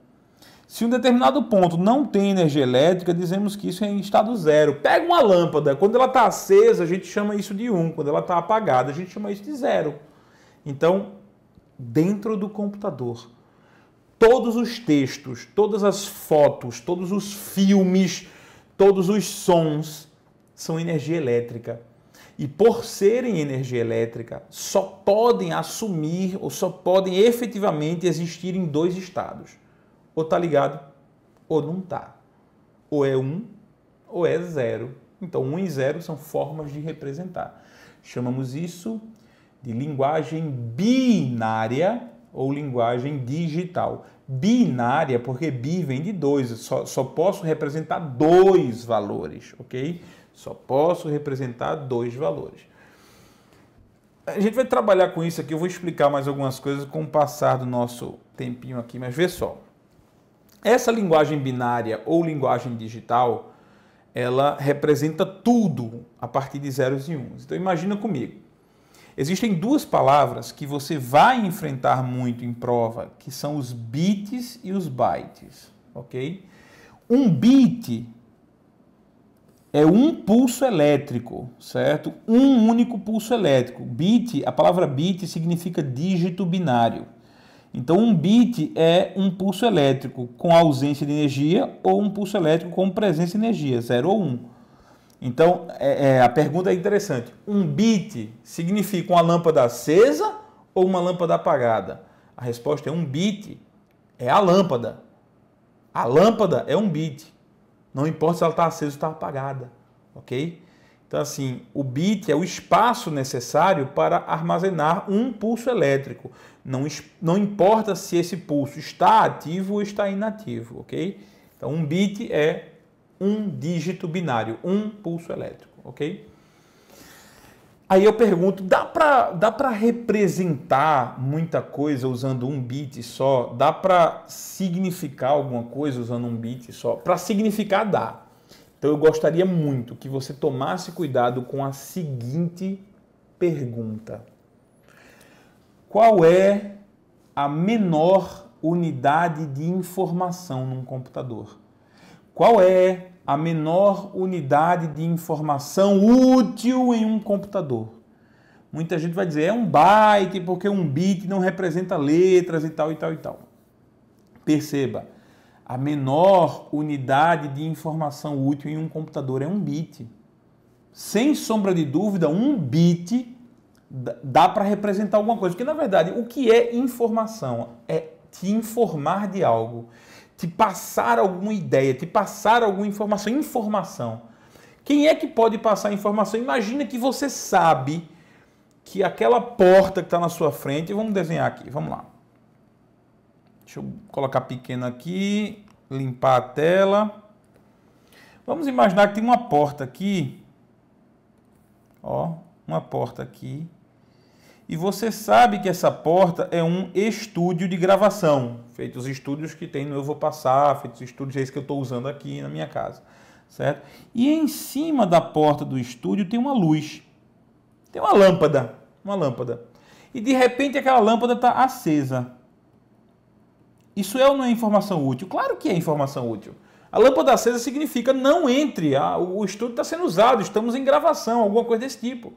Se um determinado ponto não tem energia elétrica, dizemos que isso é em estado zero. Pega uma lâmpada, quando ela está acesa, a gente chama isso de 1, um. quando ela está apagada, a gente chama isso de zero. Então, dentro do computador, todos os textos, todas as fotos, todos os filmes, todos os sons são energia elétrica. E por serem energia elétrica, só podem assumir ou só podem efetivamente existir em dois estados ou tá ligado, ou não tá. Ou é um, ou é zero. Então, um e zero são formas de representar. Chamamos isso de linguagem binária ou linguagem digital. Binária, porque bi vem de dois, só, só posso representar dois valores, ok? Só posso representar dois valores. A gente vai trabalhar com isso aqui, eu vou explicar mais algumas coisas com o passar do nosso tempinho aqui, mas vê só. Essa linguagem binária ou linguagem digital, ela representa tudo a partir de zeros e uns. Então imagina comigo. Existem duas palavras que você vai enfrentar muito em prova, que são os bits e os bytes, ok? Um bit é um pulso elétrico, certo? Um único pulso elétrico. Bit, a palavra bit significa dígito binário. Então, um bit é um pulso elétrico com ausência de energia ou um pulso elétrico com presença de energia, 0 ou 1. Um. Então, é, é, a pergunta é interessante. Um bit significa uma lâmpada acesa ou uma lâmpada apagada? A resposta é um bit é a lâmpada. A lâmpada é um bit. Não importa se ela está acesa ou está apagada, ok? Então, assim, o bit é o espaço necessário para armazenar um pulso elétrico. Não, não importa se esse pulso está ativo ou está inativo, ok? Então, um bit é um dígito binário, um pulso elétrico, ok? Aí eu pergunto, dá para dá representar muita coisa usando um bit só? Dá para significar alguma coisa usando um bit só? Para significar dá, então eu gostaria muito que você tomasse cuidado com a seguinte pergunta: Qual é a menor unidade de informação num computador? Qual é a menor unidade de informação útil em um computador? Muita gente vai dizer é um byte porque um bit não representa letras e tal e tal e tal. Perceba, a menor unidade de informação útil em um computador é um bit. Sem sombra de dúvida, um bit dá para representar alguma coisa. Porque, na verdade, o que é informação? É te informar de algo, te passar alguma ideia, te passar alguma informação. Informação. Quem é que pode passar informação? Imagina que você sabe que aquela porta que está na sua frente, vamos desenhar aqui, vamos lá. Deixa eu colocar pequeno aqui, limpar a tela. Vamos imaginar que tem uma porta aqui. Ó, uma porta aqui. E você sabe que essa porta é um estúdio de gravação. Feitos os estúdios que tem no Eu Vou Passar, feitos os estúdios é que eu estou usando aqui na minha casa. Certo? E em cima da porta do estúdio tem uma luz. Tem uma lâmpada. Uma lâmpada. E de repente aquela lâmpada está acesa. Isso é ou não é informação útil? Claro que é informação útil. A lâmpada acesa significa não entre, ah, o estudo está sendo usado, estamos em gravação, alguma coisa desse tipo.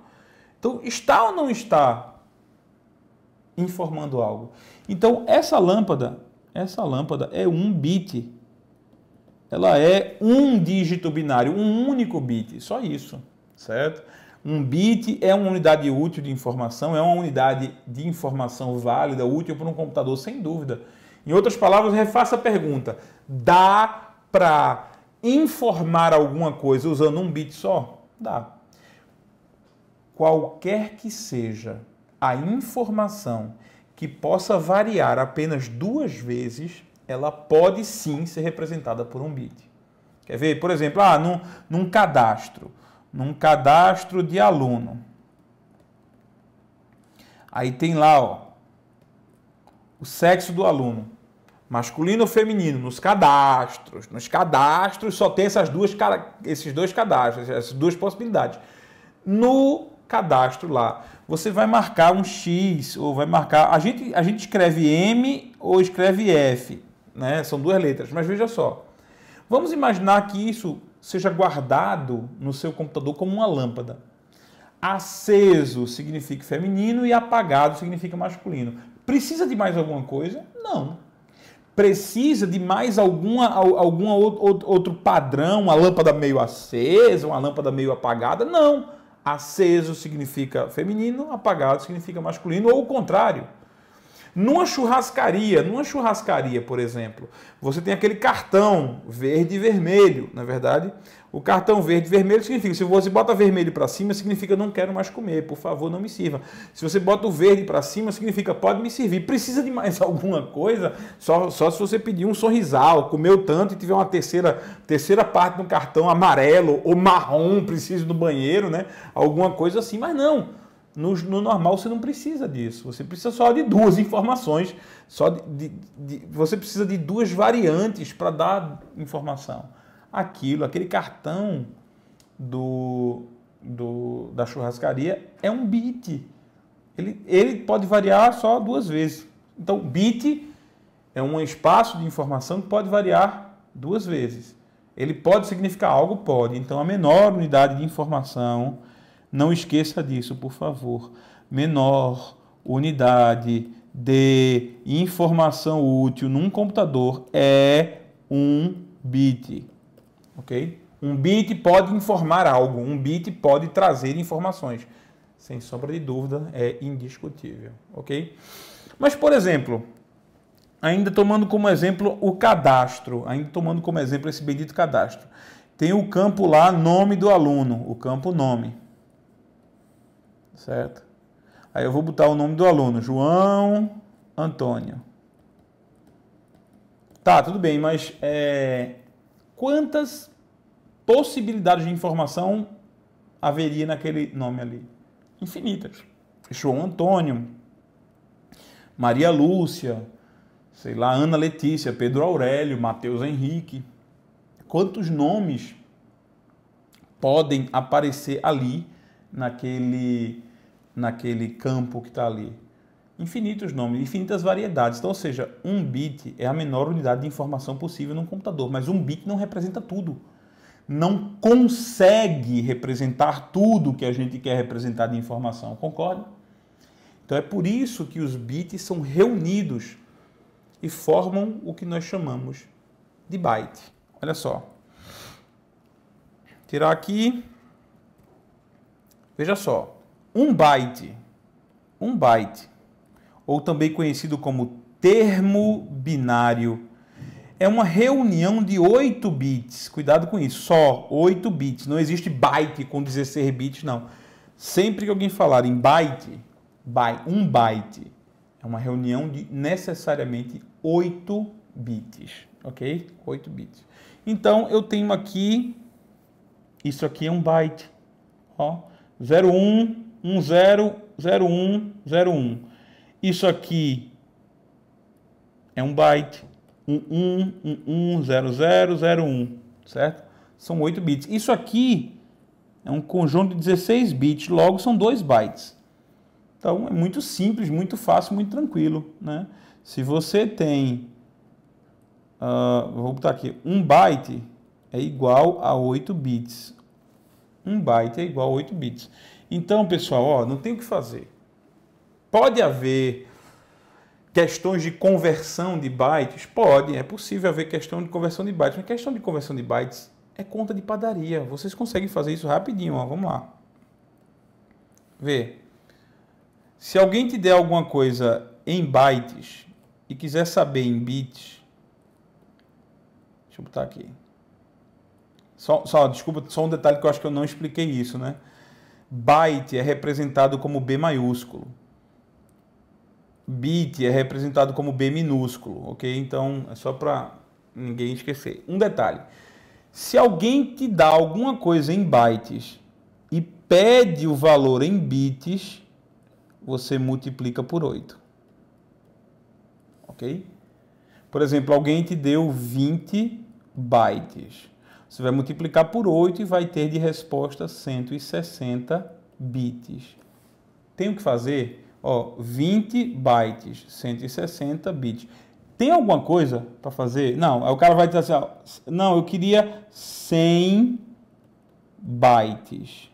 Então, está ou não está informando algo? Então, essa lâmpada, essa lâmpada é um bit. Ela é um dígito binário, um único bit, só isso, certo? Um bit é uma unidade útil de informação, é uma unidade de informação válida, útil para um computador, sem dúvida. Em outras palavras, refaça a pergunta: dá para informar alguma coisa usando um bit só? Dá. Qualquer que seja a informação que possa variar apenas duas vezes, ela pode sim ser representada por um bit. Quer ver? Por exemplo, ah, num, num cadastro, num cadastro de aluno. Aí tem lá ó, o sexo do aluno masculino ou feminino, nos cadastros. Nos cadastros só tem essas duas, esses dois cadastros, essas duas possibilidades. No cadastro lá, você vai marcar um X ou vai marcar. A gente, a gente escreve M ou escreve F, né? São duas letras, mas veja só. Vamos imaginar que isso seja guardado no seu computador como uma lâmpada. Aceso significa feminino e apagado significa masculino. Precisa de mais alguma coisa? Não precisa de mais alguma, algum outro padrão, uma lâmpada meio acesa, uma lâmpada meio apagada. Não. Aceso significa feminino, apagado significa masculino, ou o contrário. Numa churrascaria, numa churrascaria, por exemplo, você tem aquele cartão verde e vermelho, na é verdade, o cartão verde vermelho significa, se você bota vermelho para cima, significa não quero mais comer, por favor, não me sirva. Se você bota o verde para cima, significa pode me servir. Precisa de mais alguma coisa? Só, só se você pedir um sorrisal, comeu tanto e tiver uma terceira, terceira parte do cartão amarelo ou marrom, preciso do banheiro, né? Alguma coisa assim, mas não. No, no, normal você não precisa disso. Você precisa só de duas informações. Só de, de, de você precisa de duas variantes para dar informação aquilo, aquele cartão do, do, da churrascaria é um bit. Ele, ele pode variar só duas vezes. Então, bit é um espaço de informação que pode variar duas vezes. Ele pode significar algo? Pode. Então, a menor unidade de informação, não esqueça disso, por favor. Menor unidade de informação útil num computador é um bit ok? Um bit pode informar algo, um bit pode trazer informações. Sem sombra de dúvida, é indiscutível, ok? Mas, por exemplo, ainda tomando como exemplo o cadastro, ainda tomando como exemplo esse bendito cadastro, tem o campo lá, nome do aluno, o campo nome, certo? Aí eu vou botar o nome do aluno, João Antônio. Tá, tudo bem, mas é, quantas possibilidades de informação haveria naquele nome ali? Infinitas. João Antônio, Maria Lúcia, sei lá, Ana Letícia, Pedro Aurélio, Mateus Henrique. Quantos nomes podem aparecer ali naquele naquele campo que está ali? infinitos nomes, infinitas variedades. Então, ou seja, um bit é a menor unidade de informação possível num computador, mas um bit não representa tudo. Não consegue representar tudo que a gente quer representar de informação, concorda? Então é por isso que os bits são reunidos e formam o que nós chamamos de byte. Olha só. Tirar aqui. Veja só. Um byte. Um byte ou também conhecido como termo binário, é uma reunião de 8 bits. Cuidado com isso, só 8 bits. Não existe byte com 16 bits, não. Sempre que alguém falar em byte, by, um byte, é uma reunião de necessariamente 8 bits, ok? 8 bits. Então, eu tenho aqui, isso aqui é um byte, ó, 01, 10, 01, 01. Isso aqui é um byte, um 1, um 1, 0, 1, certo? São 8 bits. Isso aqui é um conjunto de 16 bits, logo são 2 bytes. Então é muito simples, muito fácil, muito tranquilo, né? Se você tem, uh, vou botar aqui, 1 um byte é igual a 8 bits. 1 um byte é igual a 8 bits. Então, pessoal, ó, não tem o que fazer. Pode haver questões de conversão de bytes? Pode, é possível haver questão de conversão de bytes, mas questão de conversão de bytes é conta de padaria. Vocês conseguem fazer isso rapidinho, ó. vamos lá. Vê. Se alguém te der alguma coisa em bytes e quiser saber em bits, deixa eu botar aqui. Só, só, desculpa, só um detalhe que eu acho que eu não expliquei isso, né? Byte é representado como B maiúsculo bit é representado como B minúsculo, ok? Então é só para ninguém esquecer. Um detalhe: se alguém te dá alguma coisa em bytes e pede o valor em bits, você multiplica por 8, ok? Por exemplo, alguém te deu 20 bytes. Você vai multiplicar por 8 e vai ter de resposta 160 bits. Tem o que fazer? Ó, 20 bytes, 160 bits. Tem alguma coisa para fazer? Não, aí o cara vai dizer assim, ó, não, eu queria 100 bytes.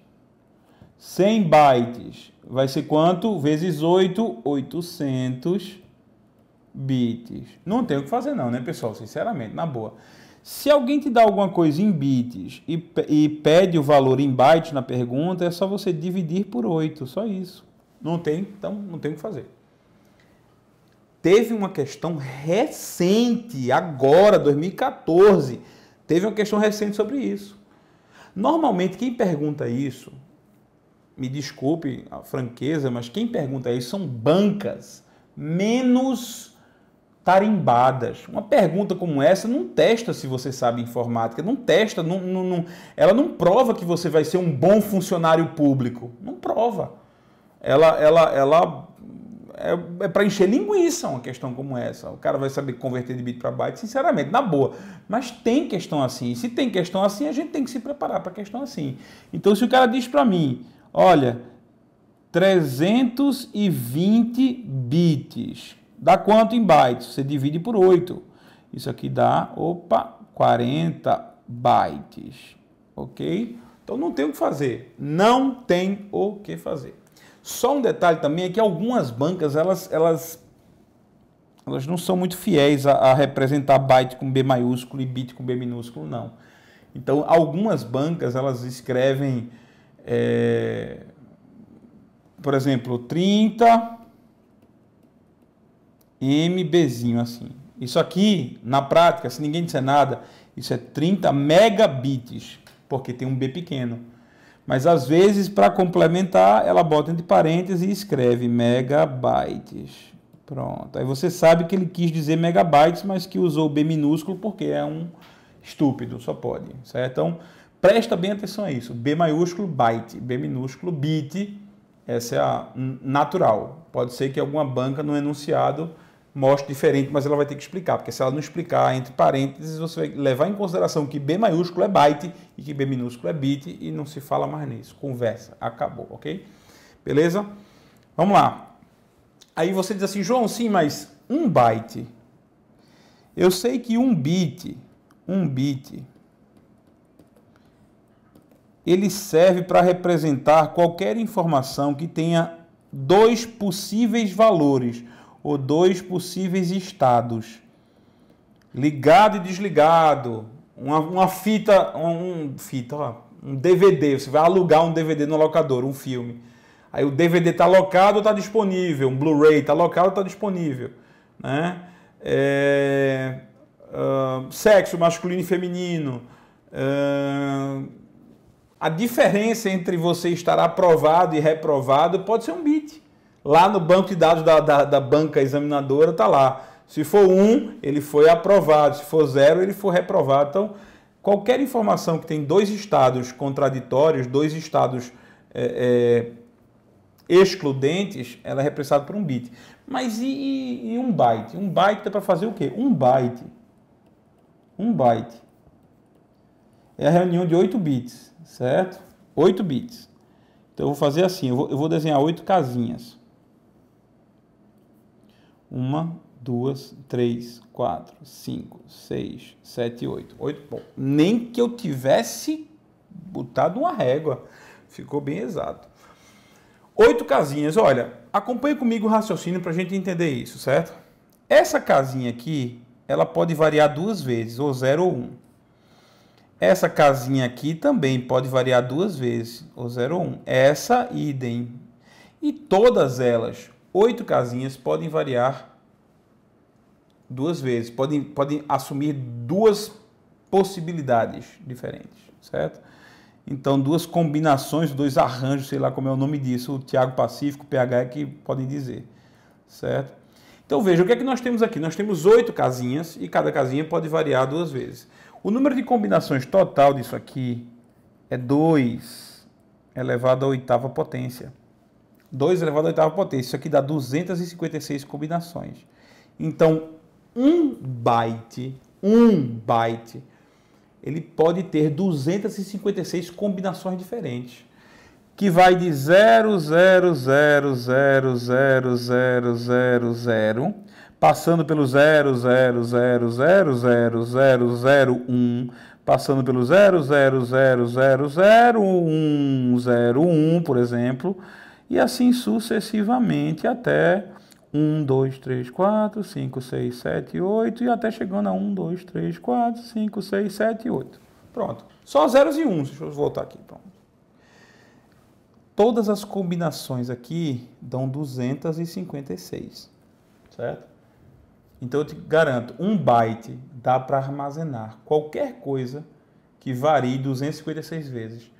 100 bytes vai ser quanto? Vezes 8, 800 bits. Não tem o que fazer não, né, pessoal? Sinceramente, na boa. Se alguém te dá alguma coisa em bits e, e pede o valor em bytes na pergunta, é só você dividir por 8, só isso. Não tem, então não tem o que fazer. Teve uma questão recente, agora, 2014, teve uma questão recente sobre isso. Normalmente, quem pergunta isso, me desculpe a franqueza, mas quem pergunta isso são bancas menos tarimbadas. Uma pergunta como essa não testa se você sabe informática, não testa, não, não, não, ela não prova que você vai ser um bom funcionário público. Não prova ela, ela, ela é, é para encher linguiça uma questão como essa. O cara vai saber converter de bit para byte, sinceramente, na boa. Mas tem questão assim. Se tem questão assim, a gente tem que se preparar para questão assim. Então, se o cara diz para mim, olha, 320 bits, dá quanto em bytes? Você divide por 8. Isso aqui dá, opa, 40 bytes, ok? Então não tem o que fazer, não tem o que fazer. Só um detalhe também é que algumas bancas, elas, elas, elas não são muito fiéis a, a representar byte com B maiúsculo e bit com B minúsculo, não. Então, algumas bancas, elas escrevem, é, por exemplo, 30 MBzinho, assim. Isso aqui, na prática, se ninguém disser nada, isso é 30 megabits, porque tem um B pequeno. Mas às vezes, para complementar, ela bota entre parênteses e escreve megabytes. Pronto. Aí você sabe que ele quis dizer megabytes, mas que usou B minúsculo porque é um estúpido, só pode. Certo? Então, presta bem atenção a isso. B maiúsculo, byte. B minúsculo, bit. Essa é a natural. Pode ser que alguma banca no enunciado mostre diferente, mas ela vai ter que explicar, porque se ela não explicar entre parênteses, você vai levar em consideração que B maiúsculo é byte e que B minúsculo é bit e não se fala mais nisso. Conversa, acabou, ok? Beleza? Vamos lá. Aí você diz assim, João, sim, mas um byte. Eu sei que um bit, um bit, ele serve para representar qualquer informação que tenha dois possíveis valores ou dois possíveis estados. Ligado e desligado. Uma, uma fita, um, fita, ó, um DVD. Você vai alugar um DVD no locador, um filme. Aí o DVD está locado ou está disponível. Um Blu-ray está locado ou está disponível. Né? É, uh, sexo masculino e feminino. Uh, a diferença entre você estar aprovado e reprovado pode ser um bit. Lá no banco de dados da, da, da banca examinadora está lá. Se for um, ele foi aprovado. Se for zero, ele foi reprovado. Então, qualquer informação que tem dois estados contraditórios, dois estados é, é, excludentes, ela é represada por um bit. Mas e, e um byte? Um byte dá para fazer o quê? Um byte. Um byte. É a reunião de 8 bits, certo? 8 bits. Então eu vou fazer assim, eu vou, eu vou desenhar oito casinhas. Uma, duas, três, quatro, cinco, seis, sete, oito. Oito pontos. Nem que eu tivesse botado uma régua. Ficou bem exato. Oito casinhas. Olha, acompanhe comigo o raciocínio para a gente entender isso, certo? Essa casinha aqui, ela pode variar duas vezes, ou 0 ou 1. Um. Essa casinha aqui também pode variar duas vezes, ou 0 ou 1. Um. Essa, idem. E todas elas oito casinhas podem variar duas vezes, podem, podem assumir duas possibilidades diferentes, certo? Então, duas combinações, dois arranjos, sei lá como é o nome disso, o Tiago Pacífico, o PH é que podem dizer, certo? Então, veja, o que é que nós temos aqui? Nós temos oito casinhas e cada casinha pode variar duas vezes. O número de combinações total disso aqui é 2 elevado à oitava potência. 2 elevado à oitava potência. Isso aqui dá 256 combinações. Então, um byte, um byte, ele pode ter 256 combinações diferentes. Que vai de 0, passando pelo 000000001, passando pelo 000000101, por exemplo, e assim sucessivamente até 1, 2, 3, 4, 5, 6, 7, 8 e até chegando a 1, 2, 3, 4, 5, 6, 7, 8. Pronto. Só zeros e uns. Deixa eu voltar aqui. Pronto. Todas as combinações aqui dão 256, certo? Então eu te garanto, um byte dá para armazenar qualquer coisa que varie 256 vezes.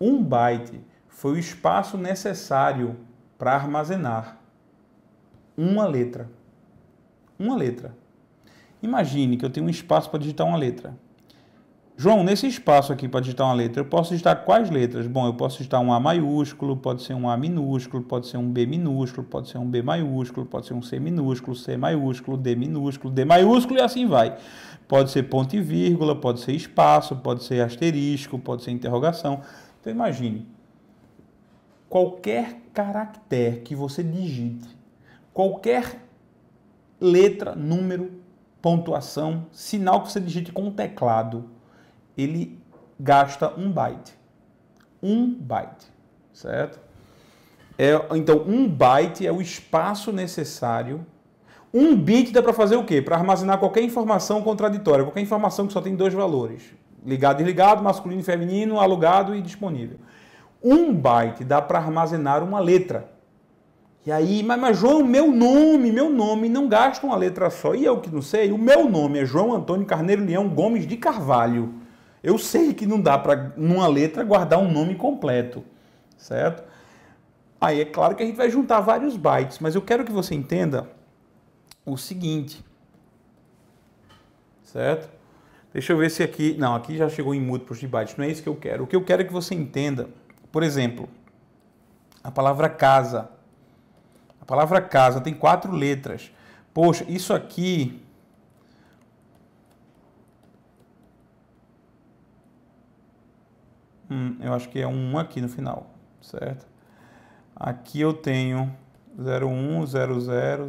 Um byte foi o espaço necessário para armazenar uma letra. Uma letra. Imagine que eu tenho um espaço para digitar uma letra. João, nesse espaço aqui para digitar uma letra, eu posso digitar quais letras? Bom, eu posso digitar um A maiúsculo, pode ser um A minúsculo, pode ser um B minúsculo, pode ser um B maiúsculo, pode ser um C minúsculo, C maiúsculo, D minúsculo, D maiúsculo e assim vai. Pode ser ponto e vírgula, pode ser espaço, pode ser asterisco, pode ser interrogação. Então imagine, qualquer caractere que você digite, qualquer letra, número, pontuação, sinal que você digite com o teclado, ele gasta um byte. Um byte, certo? É, então, um byte é o espaço necessário. Um bit dá para fazer o quê? Para armazenar qualquer informação contraditória, qualquer informação que só tem dois valores: ligado e desligado, masculino e feminino, alugado e disponível um byte dá para armazenar uma letra. E aí, mas, mas, João, meu nome, meu nome, não gasta uma letra só. E eu que não sei, o meu nome é João Antônio Carneiro Leão Gomes de Carvalho. Eu sei que não dá para, numa letra, guardar um nome completo, certo? Aí é claro que a gente vai juntar vários bytes, mas eu quero que você entenda o seguinte, certo? Deixa eu ver se aqui. Não, aqui já chegou em múltiplos de bytes, não é isso que eu quero. O que eu quero é que você entenda por exemplo, a palavra casa. A palavra casa tem quatro letras. Poxa, isso aqui. Hum, eu acho que é um aqui no final, certo? Aqui eu tenho 01, 00, 01,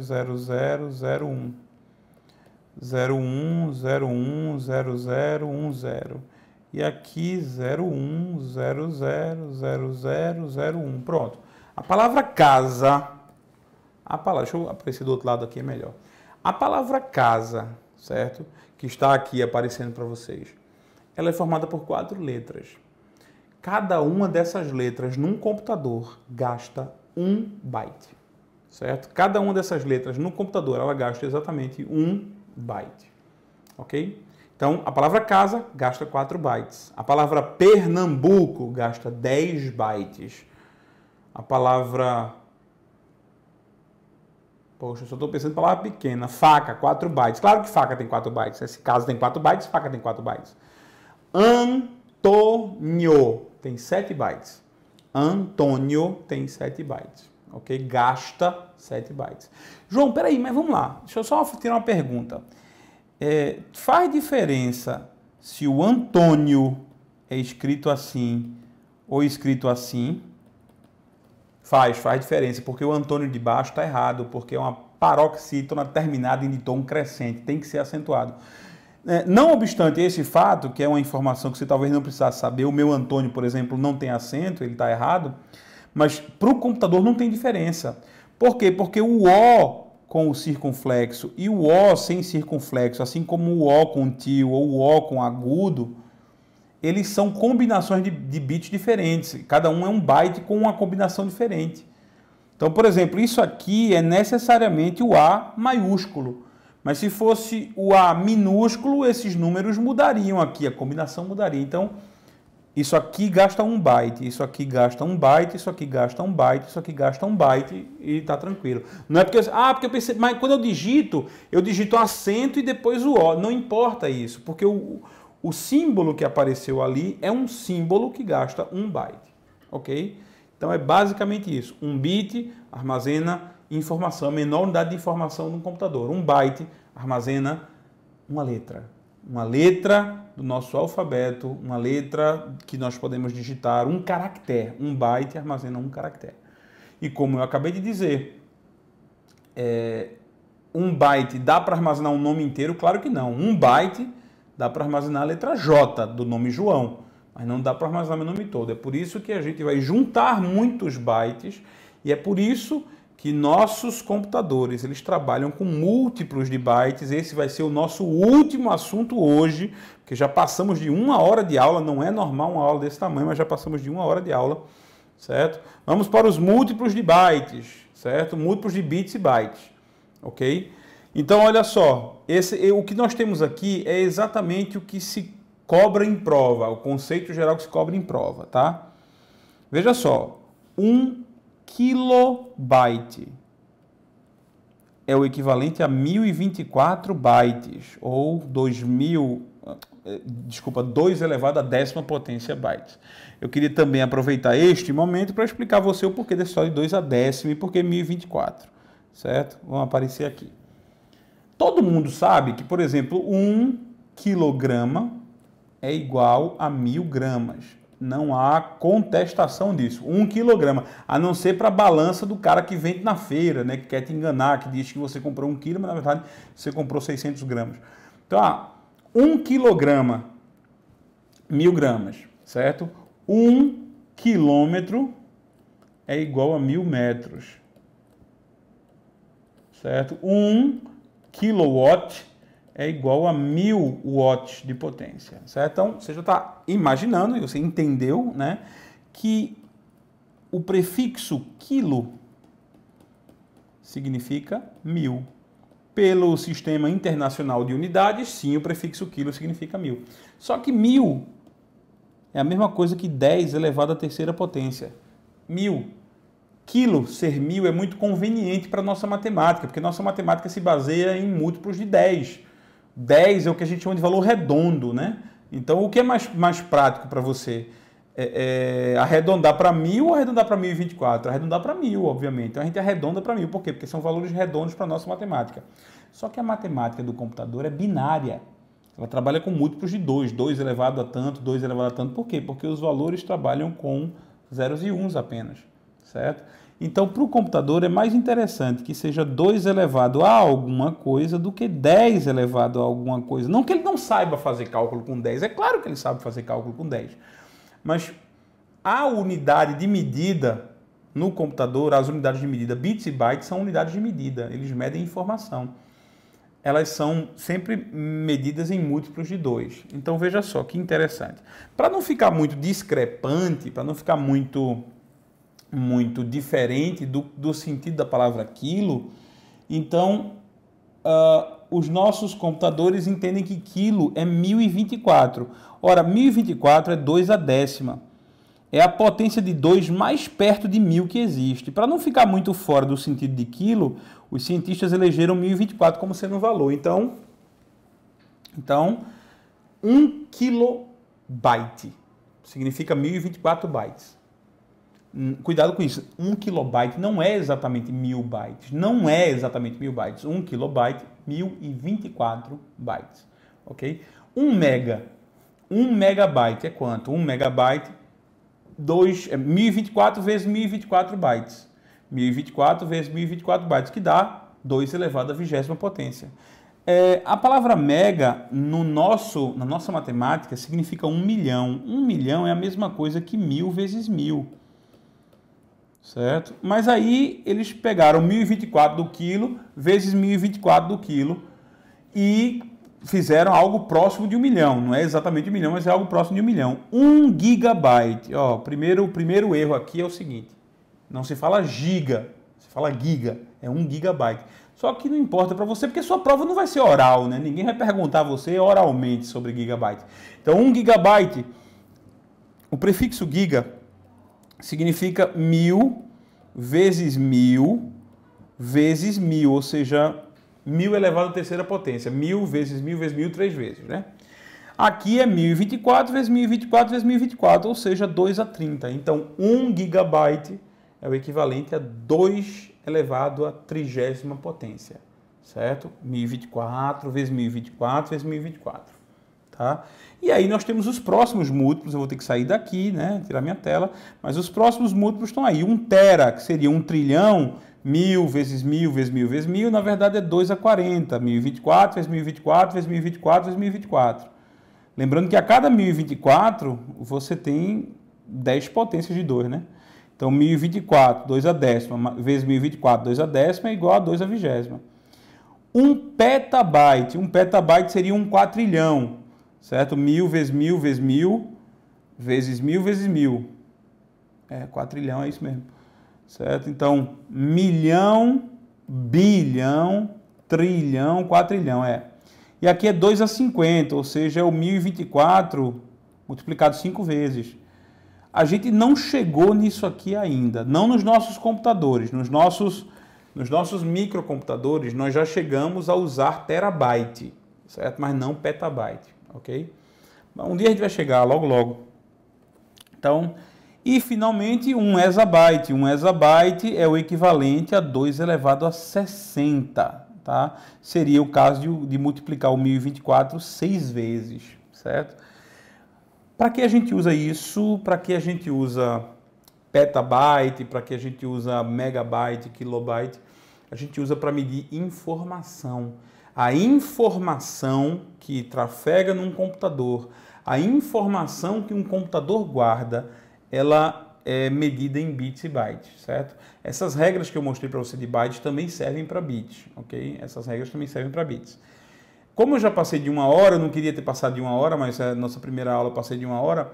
01, 00, 10 e aqui 01000001. Pronto. A palavra casa, a palavra, deixa eu aparecer do outro lado aqui, é melhor. A palavra casa, certo? Que está aqui aparecendo para vocês. Ela é formada por quatro letras. Cada uma dessas letras num computador gasta um byte, certo? Cada uma dessas letras no computador ela gasta exatamente um byte, ok? Então, a palavra casa gasta 4 bytes. A palavra Pernambuco gasta 10 bytes. A palavra. Poxa, eu só estou pensando em palavra pequena. Faca, 4 bytes. Claro que faca tem 4 bytes. Esse né? caso tem 4 bytes, faca tem 4 bytes. Antônio tem 7 bytes. Antônio tem 7 bytes. Ok? Gasta 7 bytes. João, peraí, mas vamos lá. Deixa eu só tirar uma pergunta é, faz diferença se o Antônio é escrito assim ou escrito assim? Faz, faz diferença, porque o Antônio de baixo está errado, porque é uma paroxítona terminada em tom crescente, tem que ser acentuado. É, não obstante esse fato, que é uma informação que você talvez não precisasse saber, o meu Antônio, por exemplo, não tem acento, ele está errado, mas para o computador não tem diferença. Por quê? Porque o O com o circunflexo e o O sem circunflexo, assim como o O com tio ou o O com agudo, eles são combinações de, de bits diferentes. Cada um é um byte com uma combinação diferente. Então, por exemplo, isso aqui é necessariamente o A maiúsculo. Mas se fosse o A minúsculo, esses números mudariam aqui, a combinação mudaria. Então, isso aqui gasta um byte, isso aqui gasta um byte, isso aqui gasta um byte, isso aqui gasta um byte e tá tranquilo. Não é porque eu, ah, porque eu pensei, mas quando eu digito, eu digito acento e depois o O. Não importa isso, porque o, o símbolo que apareceu ali é um símbolo que gasta um byte, ok? Então é basicamente isso. Um bit armazena informação, a menor unidade de informação no computador. Um byte armazena uma letra uma letra do nosso alfabeto, uma letra que nós podemos digitar, um caractere. Um byte armazena um caractere. E como eu acabei de dizer, é, um byte dá para armazenar um nome inteiro? Claro que não. Um byte dá para armazenar a letra J do nome João, mas não dá para armazenar meu nome todo. É por isso que a gente vai juntar muitos bytes e é por isso que nossos computadores eles trabalham com múltiplos de bytes. Esse vai ser o nosso último assunto hoje, porque já passamos de uma hora de aula. Não é normal uma aula desse tamanho, mas já passamos de uma hora de aula, certo? Vamos para os múltiplos de bytes, certo? Múltiplos de bits e bytes, ok? Então olha só, esse, o que nós temos aqui é exatamente o que se cobra em prova, o conceito geral que se cobra em prova, tá? Veja só, um kilobyte. É o equivalente a 1024 bytes ou 2000, eh, desculpa, 2 elevado a décima potência bytes. Eu queria também aproveitar este momento para explicar a você o porquê desse só de 2 a décima e por que 1024, certo? Vão aparecer aqui. Todo mundo sabe que, por exemplo, 1 um quilograma é igual a mil gramas. Não há contestação disso. Um quilograma. A não ser para a balança do cara que vende na feira, né? Que quer te enganar, que diz que você comprou um quilo, mas na verdade você comprou 600 gramas. Então, ah, um quilograma, mil gramas, certo? Um quilômetro é igual a mil metros, certo? Um kilowatt é igual a 1000 watts de potência, certo? Então, você já está imaginando, você entendeu, né, que o prefixo quilo significa mil. Pelo sistema internacional de unidades, sim, o prefixo quilo significa mil. Só que mil é a mesma coisa que 10 elevado à terceira potência. Mil. Quilo ser mil é muito conveniente para a nossa matemática, porque nossa matemática se baseia em múltiplos de 10. 10 é o que a gente chama de valor redondo, né? Então, o que é mais, mais prático para você? É, é, arredondar para mil ou arredondar para 1024? Arredondar para mil, obviamente. Então a gente arredonda para mil. Por quê? Porque são valores redondos para a nossa matemática. Só que a matemática do computador é binária. Ela trabalha com múltiplos de 2, 2 elevado a tanto, 2 elevado a tanto. Por quê? Porque os valores trabalham com zeros e uns apenas, certo? Então, para o computador é mais interessante que seja 2 elevado a alguma coisa do que 10 elevado a alguma coisa. Não que ele não saiba fazer cálculo com 10, é claro que ele sabe fazer cálculo com 10. Mas a unidade de medida no computador, as unidades de medida bits e bytes são unidades de medida, eles medem informação. Elas são sempre medidas em múltiplos de 2. Então veja só que interessante. Para não ficar muito discrepante, para não ficar muito muito diferente do, do sentido da palavra quilo, então uh, os nossos computadores entendem que quilo é 1024. Ora, 1024 é 2 a décima. É a potência de 2 mais perto de 1000 que existe. Para não ficar muito fora do sentido de quilo, os cientistas elegeram 1024 como sendo o valor. Então, então 1 um kilobyte significa 1024 bytes. Hum, cuidado com isso. 1 um kilobyte não é exatamente mil bytes. Não é exatamente mil bytes. 1 um kilobyte, 1024 bytes. Ok? 1 um mega. 1 um megabyte é quanto? 1 um megabyte, 2, é 1024 vezes 1024 bytes. 1024 vezes 1024 bytes, que dá 2 elevado à vigésima potência. É, a palavra mega no nosso, na nossa matemática significa um milhão. Um milhão é a mesma coisa que mil vezes mil certo? Mas aí eles pegaram 1024 do quilo vezes 1024 do quilo e fizeram algo próximo de um milhão. Não é exatamente um milhão, mas é algo próximo de um milhão. Um gigabyte. Ó, primeiro, o primeiro erro aqui é o seguinte: não se fala giga, se fala giga. É um gigabyte. Só que não importa para você, porque sua prova não vai ser oral, né? Ninguém vai perguntar a você oralmente sobre gigabyte. Então, um gigabyte, o prefixo giga significa mil vezes mil vezes mil, ou seja, mil elevado à terceira potência. Mil vezes mil vezes mil, três vezes, né? Aqui é 1024 vezes 1024 vezes 1024, ou seja, 2 a 30. Então, 1 gigabyte é o equivalente a 2 elevado à trigésima potência, certo? 1024 vezes 1024 vezes 1024. Tá? E aí nós temos os próximos múltiplos, eu vou ter que sair daqui, né, tirar minha tela, mas os próximos múltiplos estão aí. um tera, que seria um trilhão, mil vezes mil vezes mil vezes mil, na verdade é 2 a 40, 1024 vezes 1024 vezes 1024 vezes 1024. Lembrando que a cada 1024 você tem 10 potências de 2, né? Então 1024, 2 a décima, vezes 1024, 2 a décima é igual a 2 a vigésima. um petabyte, um petabyte seria um quatrilhão, certo? Mil vezes mil vezes mil, vezes mil vezes mil. É, quatrilhão é isso mesmo, certo? Então, milhão, bilhão, trilhão, quatrilhão, é. E aqui é 2 a 50, ou seja, é o 1024 multiplicado 5 vezes. A gente não chegou nisso aqui ainda, não nos nossos computadores, nos nossos, nos nossos microcomputadores nós já chegamos a usar terabyte, certo? Mas não petabyte ok? Um dia a gente vai chegar, logo, logo. Então, e finalmente, um exabyte. um exabyte é o equivalente a 2 elevado a 60, tá? Seria o caso de, de multiplicar o 1024 seis vezes, certo? Para que a gente usa isso? Para que a gente usa petabyte? Para que a gente usa megabyte, kilobyte? A gente usa para medir informação a informação que trafega num computador, a informação que um computador guarda, ela é medida em bits e bytes, certo? Essas regras que eu mostrei para você de bytes também servem para bits, ok? Essas regras também servem para bits. Como eu já passei de uma hora, eu não queria ter passado de uma hora, mas a nossa primeira aula eu passei de uma hora,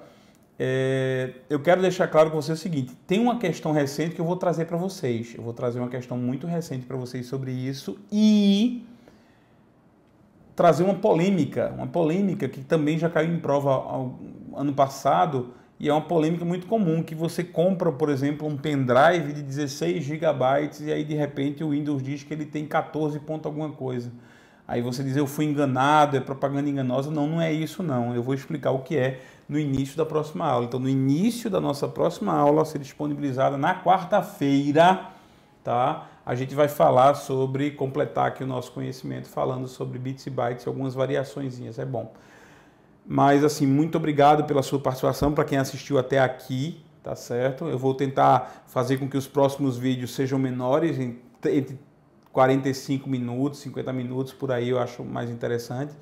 é, eu quero deixar claro para você o seguinte: tem uma questão recente que eu vou trazer para vocês. Eu vou trazer uma questão muito recente para vocês sobre isso e trazer uma polêmica, uma polêmica que também já caiu em prova ao, ano passado e é uma polêmica muito comum que você compra, por exemplo, um pendrive de 16 GB e aí de repente o Windows diz que ele tem 14 ponto alguma coisa. Aí você diz eu fui enganado, é propaganda enganosa. Não, não é isso não. Eu vou explicar o que é no início da próxima aula. Então, no início da nossa próxima aula, a ser disponibilizada na quarta-feira, tá? a gente vai falar sobre, completar aqui o nosso conhecimento falando sobre bits e bytes, e algumas variaçõezinhas, é bom. Mas assim, muito obrigado pela sua participação, para quem assistiu até aqui, tá certo? Eu vou tentar fazer com que os próximos vídeos sejam menores, entre 45 minutos, 50 minutos, por aí eu acho mais interessante.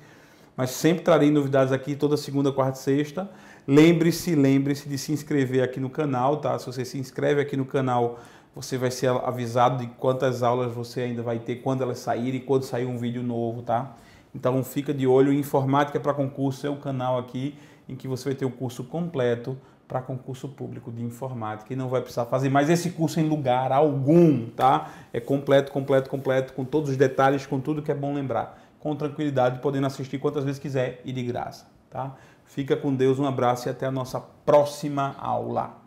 Mas sempre trarei novidades aqui toda segunda, quarta e sexta. Lembre-se, lembre-se de se inscrever aqui no canal, tá? Se você se inscreve aqui no canal, você vai ser avisado de quantas aulas você ainda vai ter, quando elas saírem, quando sair um vídeo novo, tá? Então fica de olho, Informática para Concurso é o canal aqui em que você vai ter o um curso completo para concurso público de informática e não vai precisar fazer mais esse curso em lugar algum, tá? É completo, completo, completo, com todos os detalhes, com tudo que é bom lembrar. Com tranquilidade, podendo assistir quantas vezes quiser e de graça, tá? Fica com Deus, um abraço e até a nossa próxima aula.